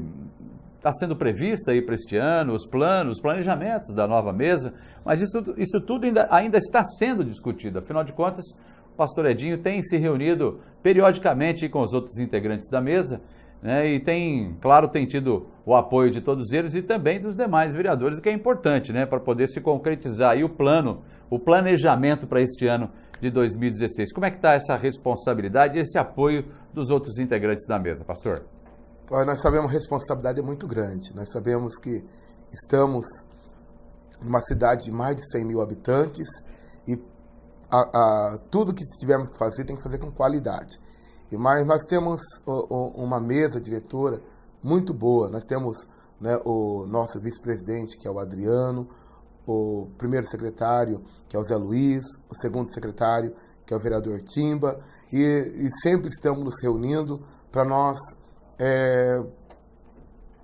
está sendo prevista aí para este ano, os planos, os planejamentos da nova mesa, mas isso, isso tudo ainda, ainda está sendo discutido. Afinal de contas, pastor Edinho tem se reunido periodicamente com os outros integrantes da mesa né, e tem, claro, tem tido o apoio de todos eles e também dos demais vereadores, o que é importante né, para poder se concretizar aí o plano, o planejamento para este ano de 2016. Como é que está essa responsabilidade e esse apoio dos outros integrantes da mesa, pastor? Olha, nós sabemos que a responsabilidade é muito grande. Nós sabemos que estamos numa cidade de mais de 100 mil habitantes, a, a, tudo que tivermos que fazer tem que fazer com qualidade. E mas nós temos uma mesa diretora muito boa. Nós temos né, o nosso vice-presidente, que é o Adriano, o primeiro secretário, que é o Zé Luiz, o segundo secretário, que é o vereador Timba, e, e sempre estamos nos reunindo para nós, é,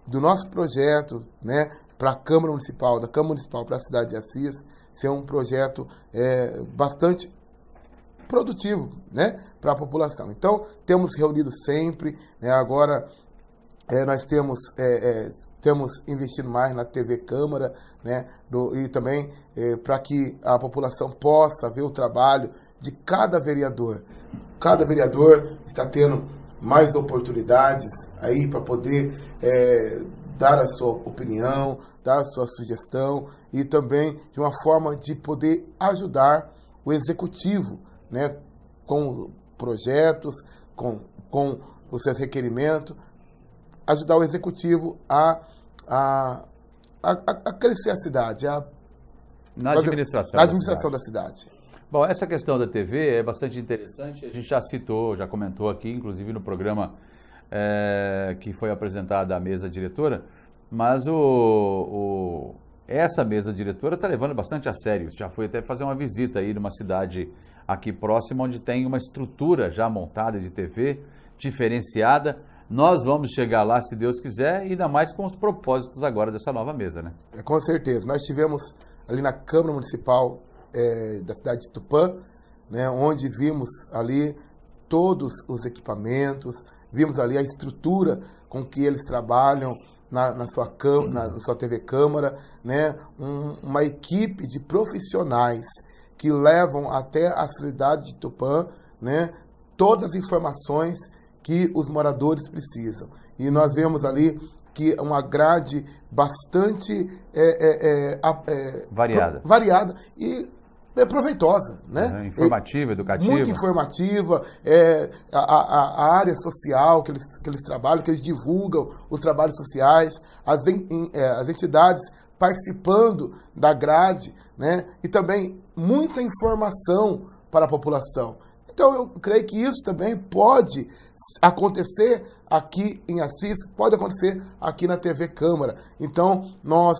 do nosso projeto, né, para a Câmara Municipal, da Câmara Municipal para a cidade de Assis, ser um projeto é, bastante produtivo né, para a população. Então, temos reunido sempre, né, agora é, nós temos, é, é, temos investido mais na TV Câmara né, do, e também é, para que a população possa ver o trabalho de cada vereador. Cada vereador está tendo mais oportunidades aí para poder é, dar a sua opinião, dar a sua sugestão e também de uma forma de poder ajudar o executivo, né, com projetos, com, com os seus requerimentos, ajudar o executivo a, a, a, a crescer a cidade, a na administração. Na administração da cidade. da cidade. Bom, essa questão da TV é bastante interessante. A gente já citou, já comentou aqui, inclusive no programa é, que foi apresentada à mesa diretora, mas o, o essa mesa diretora está levando bastante a sério. Já foi até fazer uma visita aí numa cidade aqui próxima, onde tem uma estrutura já montada de TV, diferenciada. Nós vamos chegar lá, se Deus quiser, ainda mais com os propósitos agora dessa nova mesa, né? É, com certeza. Nós tivemos ali na Câmara Municipal é, da cidade de Tupã, né, onde vimos ali todos os equipamentos, Vimos ali a estrutura com que eles trabalham na, na sua, cam, na, na sua TV Câmara, né? Um, uma equipe de profissionais que levam até a cidade de Tupã né? todas as informações que os moradores precisam. E nós vemos ali que é uma grade bastante é, é, é, é variada. variada e é proveitosa, né? É, informativa, é, educativa. Muito informativa, é, a, a, a, área social que eles, que eles trabalham, que eles divulgam os trabalhos sociais, as, en, é, as entidades participando da grade, né? E também muita informação para a população. Então eu creio que isso também pode acontecer aqui em Assis, pode acontecer aqui na TV Câmara. Então nós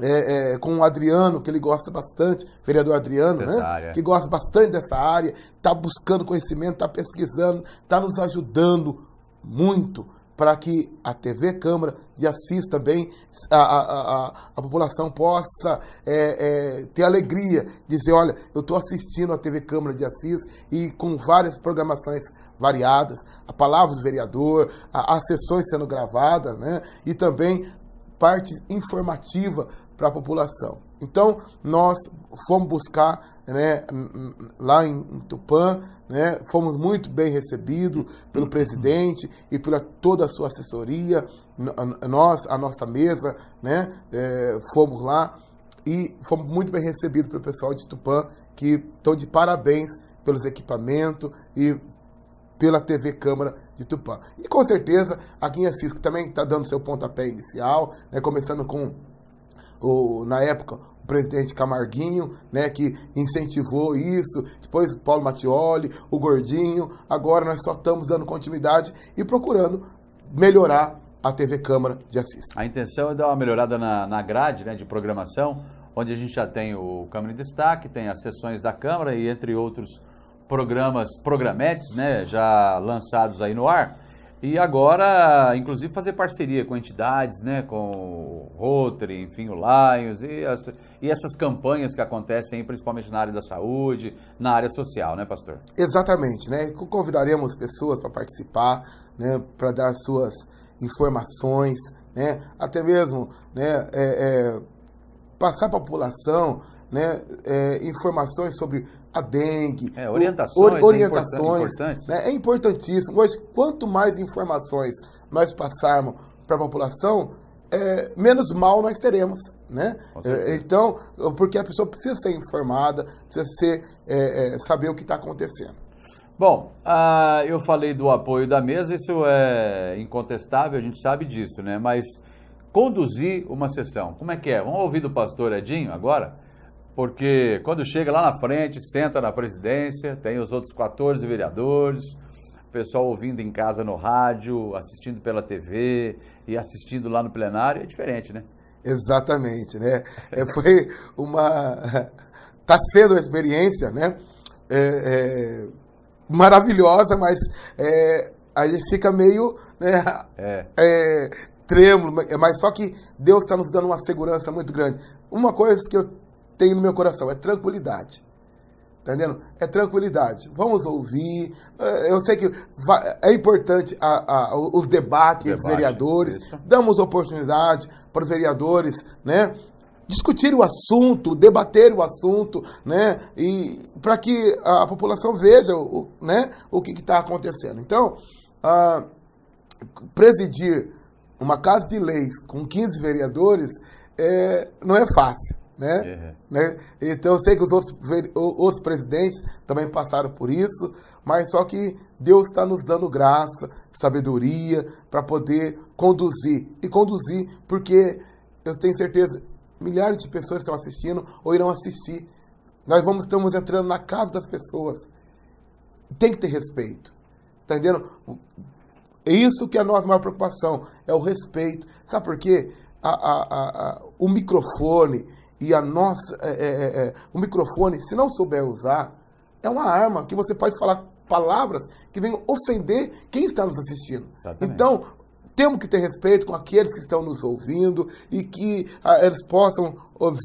é, é, com o Adriano, que ele gosta bastante, vereador Adriano, né? Área. Que gosta bastante dessa área, está buscando conhecimento, está pesquisando, está nos ajudando muito para que a TV Câmara e assis também a, a, a, a, população possa é, é, ter alegria, dizer, olha, eu estou assistindo a TV Câmara de Assis e com várias programações variadas, a palavra do vereador, as sessões sendo gravadas, né? E também parte informativa para a população. Então, nós fomos buscar né, lá em, em Tupã, né, fomos muito bem recebidos pelo presidente e pela toda a sua assessoria. Nós, a nossa mesa, né, é, fomos lá e fomos muito bem recebidos pelo pessoal de Tupã, que estão de parabéns pelos equipamentos e pela TV Câmara de Tupã. E com certeza, a Guinha Cisco também está dando seu pontapé inicial, né, começando com o, na época, o presidente Camarguinho, né, que incentivou isso, depois o Paulo Mattioli, o Gordinho. Agora nós só estamos dando continuidade e procurando melhorar a TV Câmara de Assis. A intenção é dar uma melhorada na, na grade né, de programação, onde a gente já tem o Câmara em Destaque, tem as sessões da Câmara e entre outros programas, programetes, né, já lançados aí no ar. E agora, inclusive, fazer parceria com entidades, né, com o Rotary, enfim, o Lions, e, as, e essas campanhas que acontecem, principalmente na área da saúde, na área social, né, pastor? Exatamente, né? Convidaremos pessoas para participar, né, para dar suas informações, né, até mesmo, né, é, é, passar para a população, né, é, informações sobre a dengue. É, orientações. É orientações. É, importante, né? é importantíssimo. Hoje, quanto mais informações nós passarmos para a população, é, menos mal nós teremos, né? É, então, porque a pessoa precisa ser informada, precisa ser, é, é, saber o que está acontecendo. Bom, ah, eu falei do apoio da mesa, isso é incontestável, a gente sabe disso, né? Mas conduzir uma sessão, como é que é? Vamos ouvir do pastor Edinho agora? porque quando chega lá na frente, senta na presidência, tem os outros 14 vereadores, o pessoal ouvindo em casa no rádio, assistindo pela TV e assistindo lá no plenário, é diferente, né? Exatamente, né? É, foi uma. Está *laughs* sendo uma experiência, né? É, é... Maravilhosa, mas é... a gente fica meio. Né? É, é trêmulo, é, mas só que Deus está nos dando uma segurança muito grande. Uma coisa que eu tenho no meu coração, é tranquilidade. Tá entendendo? É tranquilidade. Vamos ouvir. É, eu sei que é importante a, a, os debates Debate, entre os vereadores. Isso. Damos oportunidade para os vereadores, né? discutir o assunto, debater o assunto, né? E para que a população veja, o, né? O que está acontecendo. Então, ah, presidir uma casa de leis com 15 vereadores é, não é fácil. Né? É. né? Então eu sei que os outros, presidentes também passaram por isso, mas só que Deus está nos dando graça, sabedoria para poder conduzir e conduzir, porque eu tenho certeza milhares de pessoas estão assistindo ou irão assistir. Nós vamos estamos entrando na casa das pessoas. Tem que ter respeito, tá entendendo? É isso que é a nossa maior preocupação, é o respeito. Sabe por quê? A, a, a, o microfone e a nossa, é é, é, é, o microfone, se não souber usar, é uma arma que você pode falar palavras que venham ofender quem está nos assistindo. Exatamente. Então, temos que ter respeito com aqueles que estão nos ouvindo e que ah, eles possam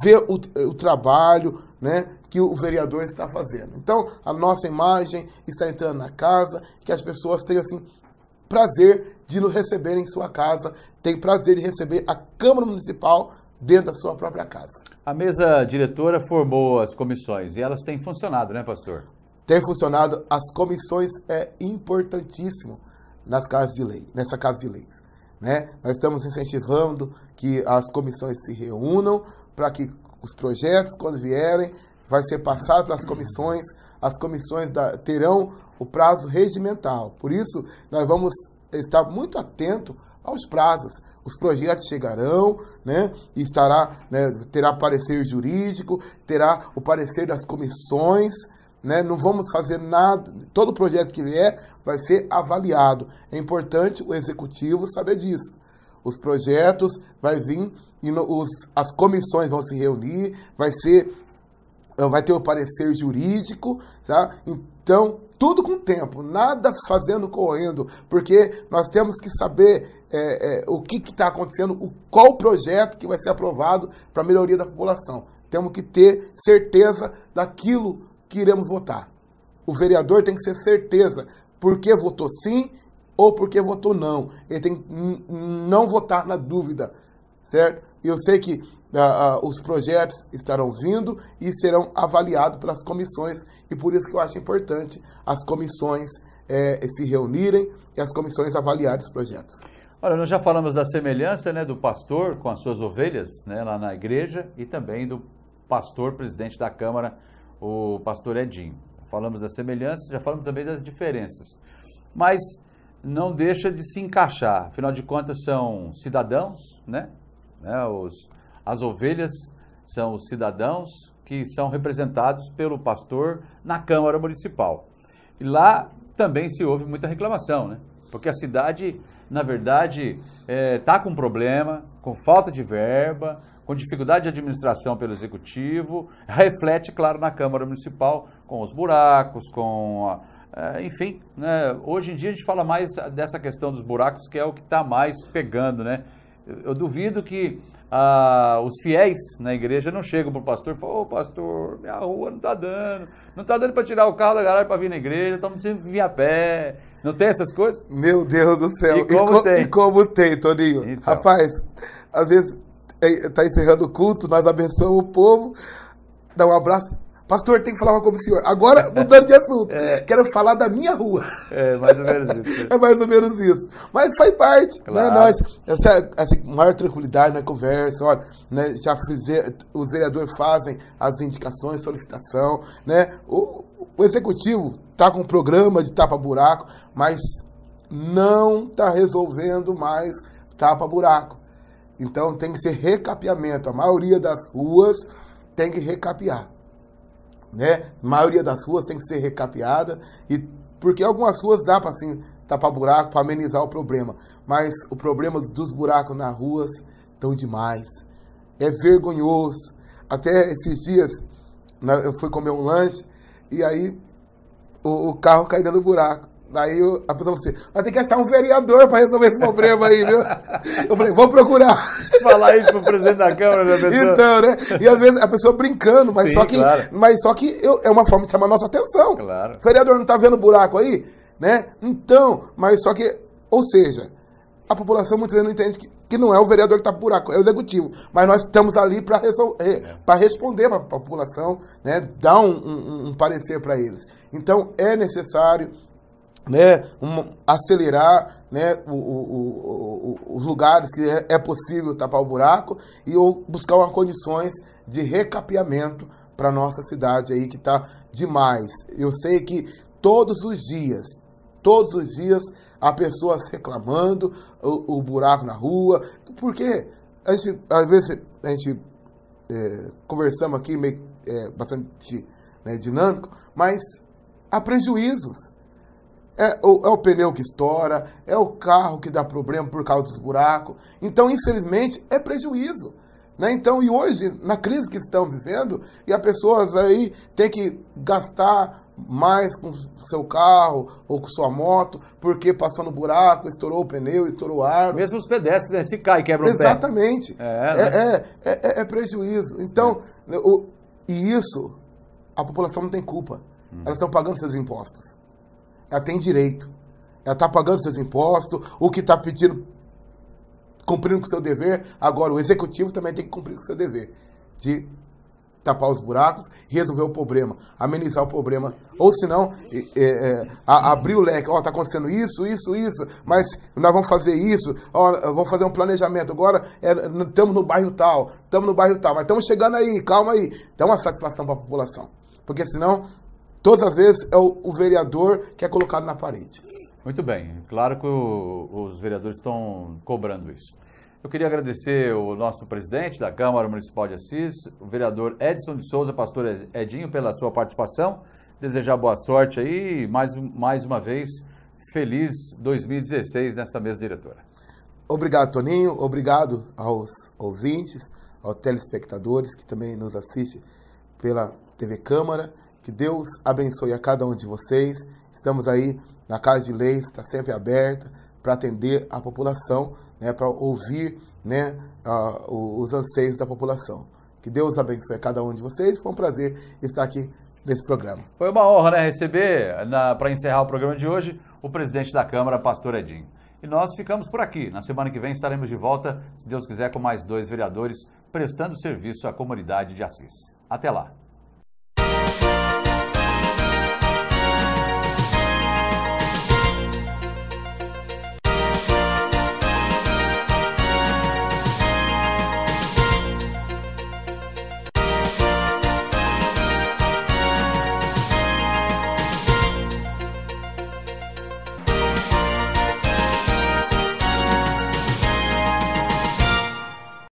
ver o, o, trabalho né, que o vereador está fazendo. Então, a nossa imagem está entrando na casa, que as pessoas tenham assim, prazer de nos receber em sua casa, tem prazer de receber a Câmara Municipal dentro da sua própria casa. A mesa diretora formou as comissões e elas têm funcionado, né, pastor? Tem funcionado. As comissões é importantíssimo nas casas de lei, nessa casa de leis. Né? Nós estamos incentivando que as comissões se reúnam para que os projetos, quando vierem, vai ser passado para as comissões. As comissões da, terão o prazo regimental. Por isso, nós vamos estar muito atento aos prazos os projetos chegarão, né? estará, né, terá parecer jurídico, terá o parecer das comissões, né? Não vamos fazer nada, todo projeto que vier vai ser avaliado. É importante o executivo saber disso. Os projetos vai vir e no, os, as comissões vão se reunir, vai ser vai ter o parecer jurídico, tá? Então, tudo com tempo, nada fazendo correndo, porque nós temos que saber é, é, o que está acontecendo, o, qual projeto que vai ser aprovado para a melhoria da população. Temos que ter certeza daquilo que iremos votar. O vereador tem que ser certeza porque votou sim ou porque votou não. Ele tem que não votar na dúvida, certo? Eu sei que uh, uh, os projetos estarão vindo e serão avaliados pelas comissões, e por isso que eu acho importante as comissões eh, se reunirem e as comissões avaliarem os projetos. Olha, nós já falamos da semelhança né, do pastor com as suas ovelhas né, lá na igreja e também do pastor presidente da Câmara, o pastor Edinho. Falamos da semelhança, já falamos também das diferenças. Mas não deixa de se encaixar, afinal de contas são cidadãos, né? Né? Os, as ovelhas são os cidadãos que são representados pelo pastor na Câmara Municipal. E lá também se ouve muita reclamação, né? porque a cidade, na verdade, está é, tá com problema, com falta de verba, com dificuldade de administração pelo executivo, reflete, claro, na Câmara Municipal, com os buracos, com. A, é, enfim, né? hoje em dia a gente fala mais dessa questão dos buracos, que é o que está mais pegando, né? eu duvido que ah, os fiéis na igreja não chegam para o pastor e falam, ô pastor, minha rua não está dando, não está dando para tirar o carro da garagem para vir na igreja, estamos tendo que vir a pé. Não tem essas coisas? Meu Deus do céu. E como, e co tem? E como tem, Toninho? Então. Rapaz, às vezes está é, encerrando o culto, nós abençoamos o povo, dá um abraço, Pastor, tem que falar com o senhor. Agora, mudando de assunto, *laughs* é. quero falar da minha rua. É mais ou menos isso. *laughs* Né? é mais ou menos isso. Mas faz parte, né? claro. né? Nós, essa, essa assim, maior tranquilidade na conversa, olha, né? Já fizer, os vereadores fazem as indicações, solicitação, né? O, o executivo está com um programa de tapa-buraco, mas não está resolvendo mais tapa-buraco. Então tem que ser recapeamento. A maioria das ruas tem que recapear né? A maioria das ruas tem que ser recapeada e porque algumas ruas dá para assim tapar buraco para amenizar o problema, mas o problema dos buracos nas ruas tão demais. É vergonhoso. Até esses dias eu fui comer um lanche e aí o, carro caiu dentro do buraco. Daí a pessoa falou assim: vai ah, ter que achar um vereador para resolver esse problema aí, viu? Eu falei, vou procurar. Falar isso para o presidente da Câmara, né, pessoa? Então, né? E às vezes a pessoa brincando, mas Sim, só que, claro. mas só que eu, é uma forma de chamar a nossa atenção. Claro. O vereador não tá vendo buraco aí? Né? Então, mas só que, ou seja, a população muitas vezes não entende que, que não é o vereador que está por buraco, é o executivo. Mas nós estamos ali para é, é. para responder para a população, né? dar um, um, um parecer para eles. Então é necessário né, um, acelerar né, o, o, o, os lugares que é, é possível tapar o buraco e ou buscar uma condições de recapeamento para nossa cidade aí que está demais. Eu sei que todos os dias todos os dias há pessoas reclamando o, o, buraco na rua, porque a gente, às vezes a gente é, conversamos aqui meio é, bastante né, dinâmico, mas há prejuízos é o, é o pneu que estoura, é o carro que dá problema por causa dos buracos. Então, infelizmente, é prejuízo. Né? Então, e hoje, na crise que estão vivendo, e as pessoas aí têm que gastar mais com seu carro ou com sua moto, porque passou no buraco, estourou o pneu, estourou o ar. Mesmo os pedestres, né? se cai, quebra o pé. Exatamente. É, é, né? é, é, é, é prejuízo. Então, é. o, e isso, a população não tem culpa. Hum. Elas estão pagando seus impostos. Ela tem direito. Ela está pagando seus impostos, o que está pedindo, cumprindo com seu dever. Agora, o executivo também tem que cumprir com seu dever de tapar os buracos resolver o problema, amenizar o problema. Ou senão, é, é, abrir o leque, ó, oh, acontecendo isso, isso, isso, mas nós vamos fazer isso, ó, vamos fazer um planejamento. Agora é, estamos no bairro tal, estamos no bairro tal, mas estamos chegando aí, calma aí. Dá uma satisfação para a população. Porque senão Todas as vezes é o, o vereador que é colocado na parede. Muito bem, claro que o, os vereadores estão cobrando isso. Eu queria agradecer o nosso presidente da Câmara Municipal de Assis, o vereador Edson de Souza, pastor Edinho, pela sua participação. Desejar boa sorte aí e mais, mais uma vez, feliz 2016 nessa mesa diretora. Obrigado, Toninho. Obrigado aos ouvintes, aos telespectadores que também nos assistem pela TV Câmara. Que Deus abençoe a cada um de vocês. Estamos aí na Casa de Leis, está sempre aberta para atender a população, né, para ouvir né, uh, os anseios da população. Que Deus abençoe a cada um de vocês. Foi um prazer estar aqui nesse programa. Foi uma honra né, receber, para encerrar o programa de hoje, o presidente da Câmara, pastor Edinho. E nós ficamos por aqui. Na semana que vem estaremos de volta, se Deus quiser, com mais dois vereadores prestando serviço à comunidade de Assis. Até lá!